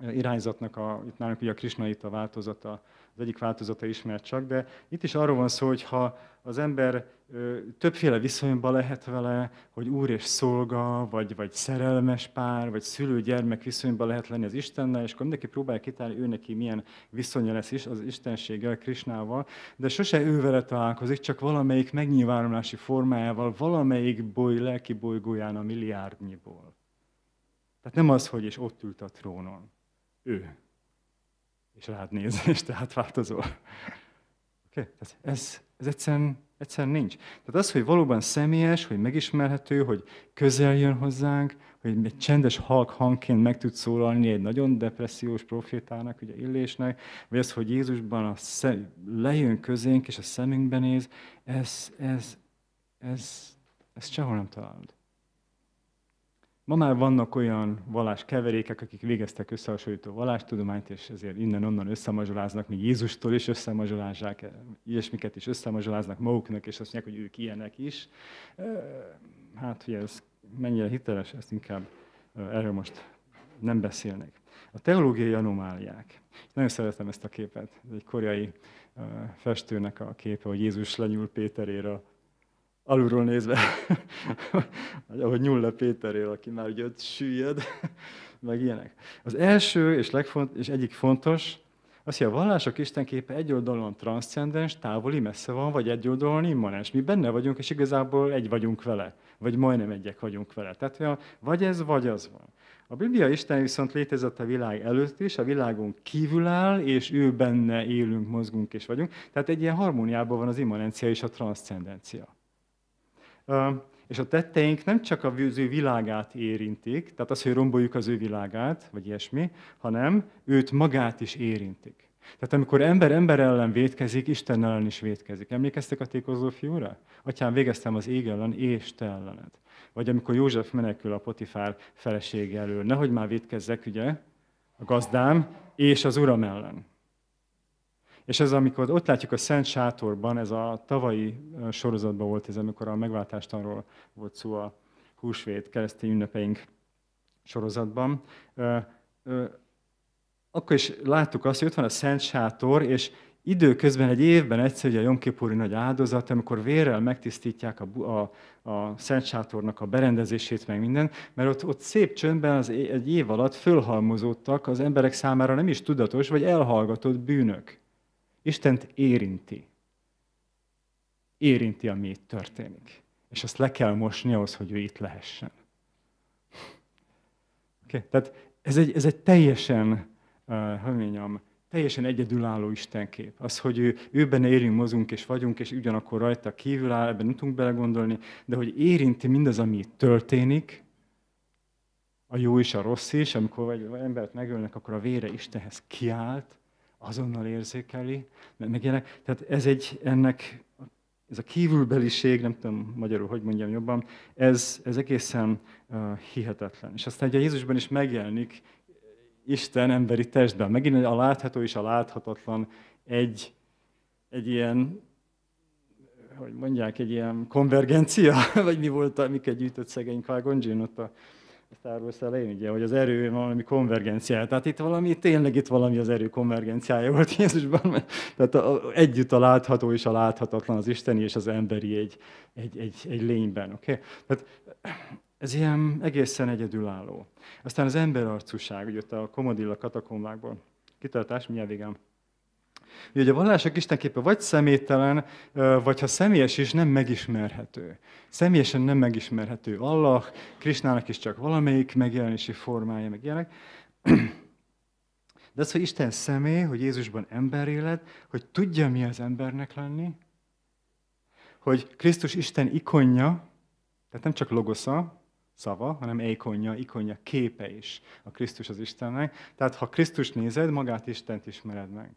irányzatnak, a, itt nálunk ugye a krisnaita változata, az egyik változata ismert csak, de itt is arról van szó, hogy ha az ember ö, többféle viszonyban lehet vele, hogy úr és szolga, vagy, vagy szerelmes pár, vagy szülő-gyermek viszonyban lehet lenni az Istennel, és akkor mindenki próbál kitálni, ő neki milyen viszonya lesz is az Istenséggel, Krisnával, de sose ő vele találkozik, csak valamelyik megnyilvánulási formájával, valamelyik boly, lelki bolygóján a milliárdnyiból. Tehát nem az, hogy és ott ült a trónon ő. És rád néz, és te átváltozol. Okay? Tehát ez, ez egyszerűen, egyszerűen nincs. Tehát az, hogy valóban személyes, hogy megismerhető, hogy közel jön hozzánk, hogy egy csendes halk hangként meg tud szólalni egy nagyon depressziós profétának, ugye illésnek, vagy az, hogy Jézusban a szem, lejön közénk és a szemünkben néz, ez, ez, ez, ez sehol nem találod. Ma már vannak olyan valláskeverékek, akik végeztek összehasonlító vallástudományt, és ezért innen-onnan összemazsoláznak, még Jézustól is összemazsolázsák, ilyesmiket is összemazsoláznak maguknak, és azt mondják, hogy ők ilyenek is. Hát, hogy ez mennyire hiteles, ezt inkább erről most nem beszélnek. A teológiai anomáliák. Nagyon szeretem ezt a képet. Ez egy koreai festőnek a képe, hogy Jézus lenyúl Péteréről alulról nézve, ahogy le Péterél, aki már ugye ott süllyed, meg ilyenek. Az első és, legfont, és egyik fontos, az, hogy a vallások istenképe egy oldalon transzcendens, távoli, messze van, vagy egy oldalon immanens. Mi benne vagyunk, és igazából egy vagyunk vele, vagy majdnem egyek vagyunk vele. Tehát a, vagy ez, vagy az van. A Biblia Isten viszont létezett a világ előtt is, a világon kívül áll, és ő benne élünk, mozgunk és vagyunk. Tehát egy ilyen harmóniában van az immanencia és a transzcendencia. És a tetteink nem csak az ő világát érintik, tehát az, hogy romboljuk az ő világát, vagy ilyesmi, hanem őt magát is érintik. Tehát amikor ember ember ellen védkezik, Isten ellen is védkezik. Emlékeztek a tékozó fiúra? Atyám, végeztem az ég ellen, és te ellened. Vagy amikor József menekül a Potifár felesége elől, nehogy már védkezzek, ugye, a gazdám és az uram ellen. És ez, amikor ott látjuk a Szent Sátorban, ez a tavalyi sorozatban volt ez, amikor a megváltástanról volt szó a húsvét keresztény ünnepeink sorozatban, akkor is láttuk azt, hogy ott van a Szent Sátor, és időközben egy évben egyszer ugye a Jomkipúri nagy áldozat, amikor vérrel megtisztítják a, a, a Szent Sátornak a berendezését, meg minden, mert ott, ott szép csöndben az, egy év alatt fölhalmozódtak az emberek számára nem is tudatos, vagy elhallgatott bűnök. Istent érinti. Érinti, ami itt történik. És azt le kell mosni ahhoz, hogy ő itt lehessen. Okay? Tehát ez egy, ez egy teljesen, uh, hogy mondjam, teljesen egyedülálló Istenkép. Az, hogy ő, őben érünk, mozunk és vagyunk, és ugyanakkor rajta kívül áll, ebben nem tudunk belegondolni, de hogy érinti mindaz, ami itt történik, a jó és a rossz is, amikor egy embert megölnek, akkor a vére Istenhez kiállt, azonnal érzékeli, mert megjelenik. Tehát ez egy ennek, ez a kívülbeliség, nem tudom magyarul, hogy mondjam jobban, ez, ez egészen uh, hihetetlen. És aztán ugye Jézusban is megjelenik Isten emberi testben. Megint a látható és a láthatatlan egy, egy ilyen hogy mondják, egy ilyen konvergencia, vagy mi volt, miket gyűjtött szegény Kál ott a Star Wars elején, ugye, hogy az erő valami konvergenciája. Tehát itt valami, tényleg itt valami az erő konvergenciája volt Jézusban. Tehát a, a, együtt a látható és a láthatatlan, az isteni és az emberi egy, egy, egy, egy lényben. Okay? Tehát ez ilyen egészen egyedülálló. Aztán az emberarcúság, ugye ott a komodilla katakombákból. Kitartás, mindjárt végem. Ugye a vallások istenképe vagy szemételen, vagy ha személyes is, nem megismerhető. Személyesen nem megismerhető Allah, Krisnának is csak valamelyik megjelenési formája, meg ilyenek. De az, hogy Isten személy, hogy Jézusban ember élet, hogy tudja, mi az embernek lenni, hogy Krisztus Isten ikonja, tehát nem csak logosza, szava, hanem ikonja, ikonja, képe is a Krisztus az Istennek. Tehát ha Krisztus nézed, magát Istent ismered meg.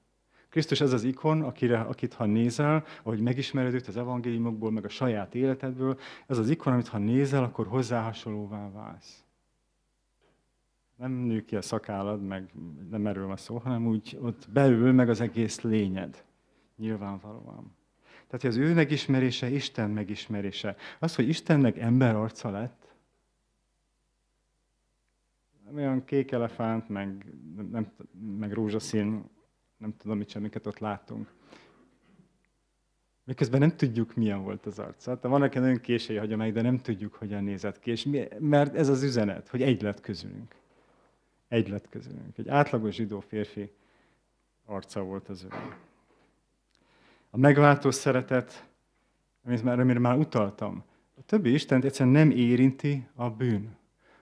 Krisztus ez az ikon, akire, akit ha nézel, ahogy megismered őt az evangéliumokból, meg a saját életedből, ez az ikon, amit ha nézel, akkor hozzá hasonlóvá válsz. Nem nő ki a szakállad, meg nem erről van szó, hanem úgy ott belül meg az egész lényed. Nyilvánvalóan. Tehát az ő megismerése, Isten megismerése. Az, hogy Istennek ember arca lett, nem olyan kék elefánt, meg, nem, meg rózsaszín nem tudom mit, semmiket ott látunk. Miközben nem tudjuk, milyen volt az arca. Tehát van, aki nagyon késői meg, de nem tudjuk, hogyan nézett ki. És mi, mert ez az üzenet, hogy egy lett közülünk. Egy lett közülünk. Egy átlagos zsidó férfi arca volt az ő. A megváltó szeretet, amit már, amire már utaltam, a többi Istent egyszerűen nem érinti a bűn.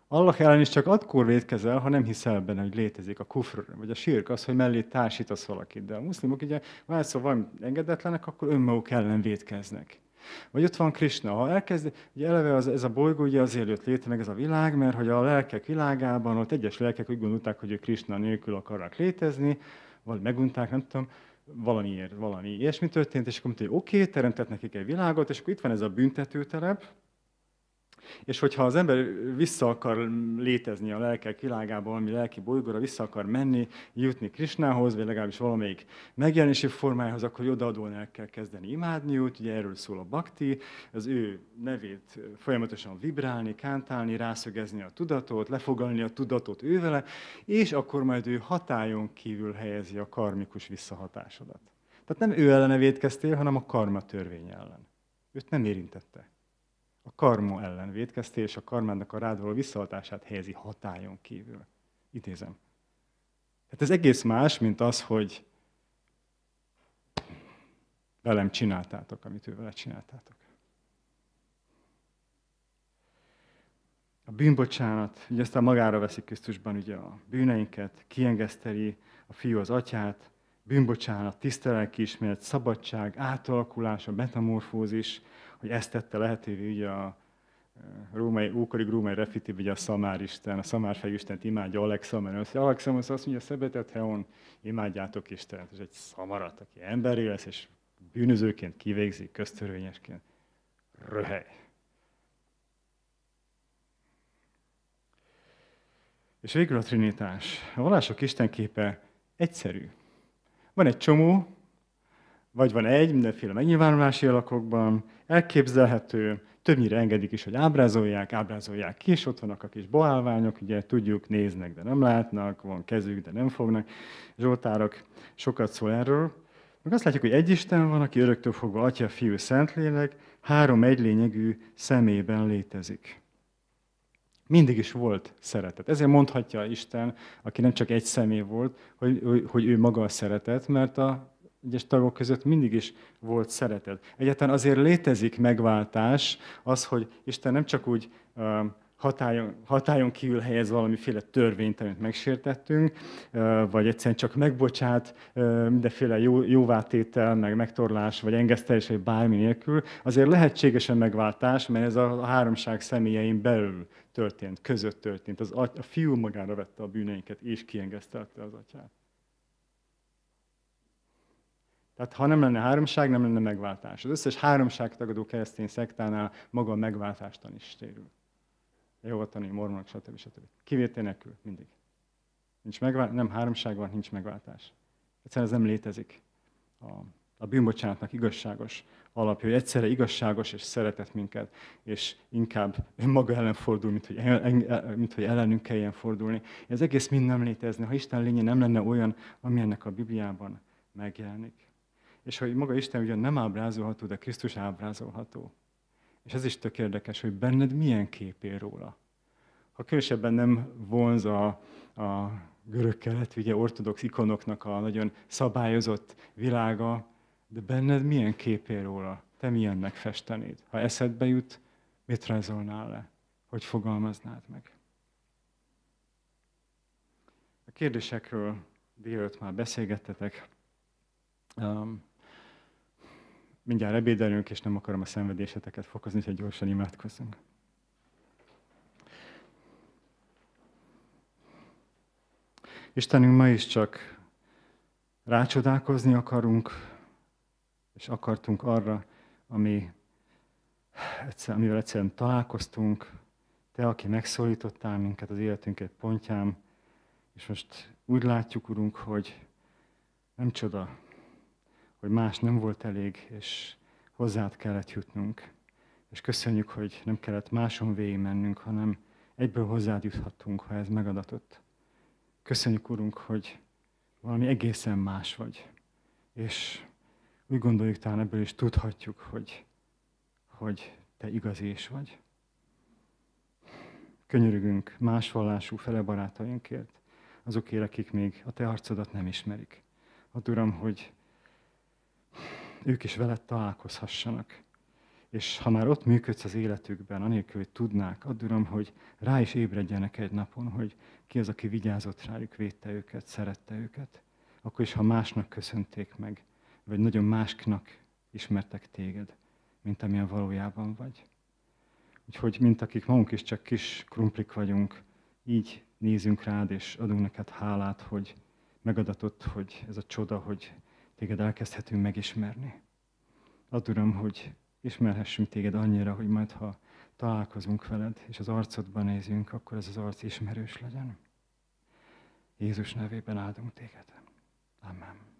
Allah ellen is csak akkor védkezel, ha nem hiszel benne, hogy létezik a kufr, vagy a sírk, az, hogy mellé társítasz valakit. De a muszlimok ugye válszol szóval van, engedetlenek, akkor önmaguk ellen védkeznek. Vagy ott van Krishna. Ha elkezd, ugye eleve az, ez a bolygó ugye azért jött létre, meg ez a világ, mert hogy a lelkek világában ott egyes lelkek úgy gondolták, hogy ő Krishna nélkül akarnak létezni, vagy megunták, nem tudom, valamiért, valami ilyesmi történt, és akkor mondta, hogy oké, okay, teremtett nekik egy világot, és akkor itt van ez a büntetőtelep, és hogyha az ember vissza akar létezni a lelkek világába, valami lelki bolygóra, vissza akar menni, jutni Krisnához, vagy legalábbis valamelyik megjelenési formájához, akkor odaadóan el kell kezdeni imádni őt, ugye erről szól a bakti, az ő nevét folyamatosan vibrálni, kántálni, rászögezni a tudatot, lefogalni a tudatot ővele, és akkor majd ő hatájon kívül helyezi a karmikus visszahatásodat. Tehát nem ő ellene védkeztél, hanem a karma törvény ellen. Őt nem érintette a karma ellen védkeztél, és a karmának a rád való visszahatását helyezi hatályon kívül. Idézem. Tehát ez egész más, mint az, hogy velem csináltátok, amit ő vele csináltátok. A bűnbocsánat, ugye aztán magára veszik Krisztusban ugye a bűneinket, kiengeszteli a fiú az atyát, bűnbocsánat, tisztelelkiismeret, szabadság, átalakulás, a metamorfózis, hogy ezt tette lehetővé ugye a e, római, ókori római refitib, ugye a szamáristen, a szamárfejű istent imádja Alexamenos. Alexamenos azt mondja, szebetet heon, imádjátok Istent, és egy szamarat, aki emberi lesz, és bűnözőként kivégzi, köztörvényesként. Röhely. És végül a trinitás. A vallások istenképe egyszerű. Van egy csomó vagy van egy mindenféle megnyilvánulási alakokban, elképzelhető, többnyire engedik is, hogy ábrázolják, ábrázolják ki, és ott vannak a kis boálványok, ugye tudjuk, néznek, de nem látnak, van kezük, de nem fognak. Zsoltárok sokat szól erről. Meg azt látjuk, hogy egy Isten van, aki öröktől fogva Atya, Fiú, Szentlélek, három egylényegű szemében létezik. Mindig is volt szeretet. Ezért mondhatja Isten, aki nem csak egy személy volt, hogy, hogy ő maga a szeretet, mert a egyes tagok között mindig is volt szeretet. Egyáltalán azért létezik megváltás, az, hogy Isten nem csak úgy um, hatályon, hatályon kívül helyez valamiféle törvényt, amit megsértettünk, uh, vagy egyszerűen csak megbocsát uh, mindenféle jó, jóvátétel, meg megtorlás, vagy engesztelés, vagy bármi nélkül, azért lehetséges a megváltás, mert ez a háromság személyein belül történt, között történt. Az, a fiú magára vette a bűneinket, és kiengesztelte az atyát. Tehát ha nem lenne háromság, nem lenne megváltás. Az összes tagadó keresztény szektánál maga a megváltástan is térül. Jehovatani, mormonok, stb. stb. Kivétel nélkül, mindig. Nincs megváltás, nem háromság van, nincs megváltás. Egyszerűen ez nem létezik. A, a bűnbocsánatnak igazságos alapja, hogy egyszerre igazságos és szeretet minket, és inkább önmaga ellen fordul, mint hogy, el, mint hogy ellenünk kelljen fordulni. Ez egész mind nem létezne, ha Isten lénye nem lenne olyan, ami ennek a Bibliában megjelenik és hogy maga Isten ugyan nem ábrázolható, de Krisztus ábrázolható. És ez is tök érdekes, hogy benned milyen él róla. Ha különösebben nem vonz a, a görög-kelet, ugye ortodox ikonoknak a nagyon szabályozott világa, de benned milyen él róla? Te milyennek festenéd? Ha eszedbe jut, mit rajzolnál le? Hogy fogalmaznád meg? A kérdésekről délőtt már beszélgettetek. Um, mindjárt ebédelünk, és nem akarom a szenvedéseteket fokozni, hogy gyorsan imádkozzunk. Istenünk, ma is csak rácsodálkozni akarunk, és akartunk arra, ami egyszer, amivel egyszerűen találkoztunk, Te, aki megszólítottál minket az életünk egy pontján, és most úgy látjuk, Urunk, hogy nem csoda, hogy más nem volt elég, és hozzád kellett jutnunk. És köszönjük, hogy nem kellett máson végig mennünk, hanem egyből hozzád juthattunk, ha ez megadatott. Köszönjük, Urunk, hogy valami egészen más vagy. És úgy gondoljuk, talán ebből is tudhatjuk, hogy, hogy te igazi is vagy. Könyörögünk más vallású fele barátainkért, azokért, akik még a te arcodat nem ismerik. Hát, Uram, hogy ők is veled találkozhassanak. És ha már ott működsz az életükben, anélkül, hogy tudnák, add Uram, hogy rá is ébredjenek egy napon, hogy ki az, aki vigyázott rájuk, védte őket, szerette őket. Akkor is, ha másnak köszönték meg, vagy nagyon másknak ismertek téged, mint amilyen valójában vagy. Úgyhogy, mint akik magunk is csak kis krumplik vagyunk, így nézünk rád, és adunk neked hálát, hogy megadatott, hogy ez a csoda, hogy téged elkezdhetünk megismerni. Ad Uram, hogy ismerhessünk téged annyira, hogy majd ha találkozunk veled, és az arcodban nézünk, akkor ez az arc ismerős legyen. Jézus nevében áldunk téged. Amen.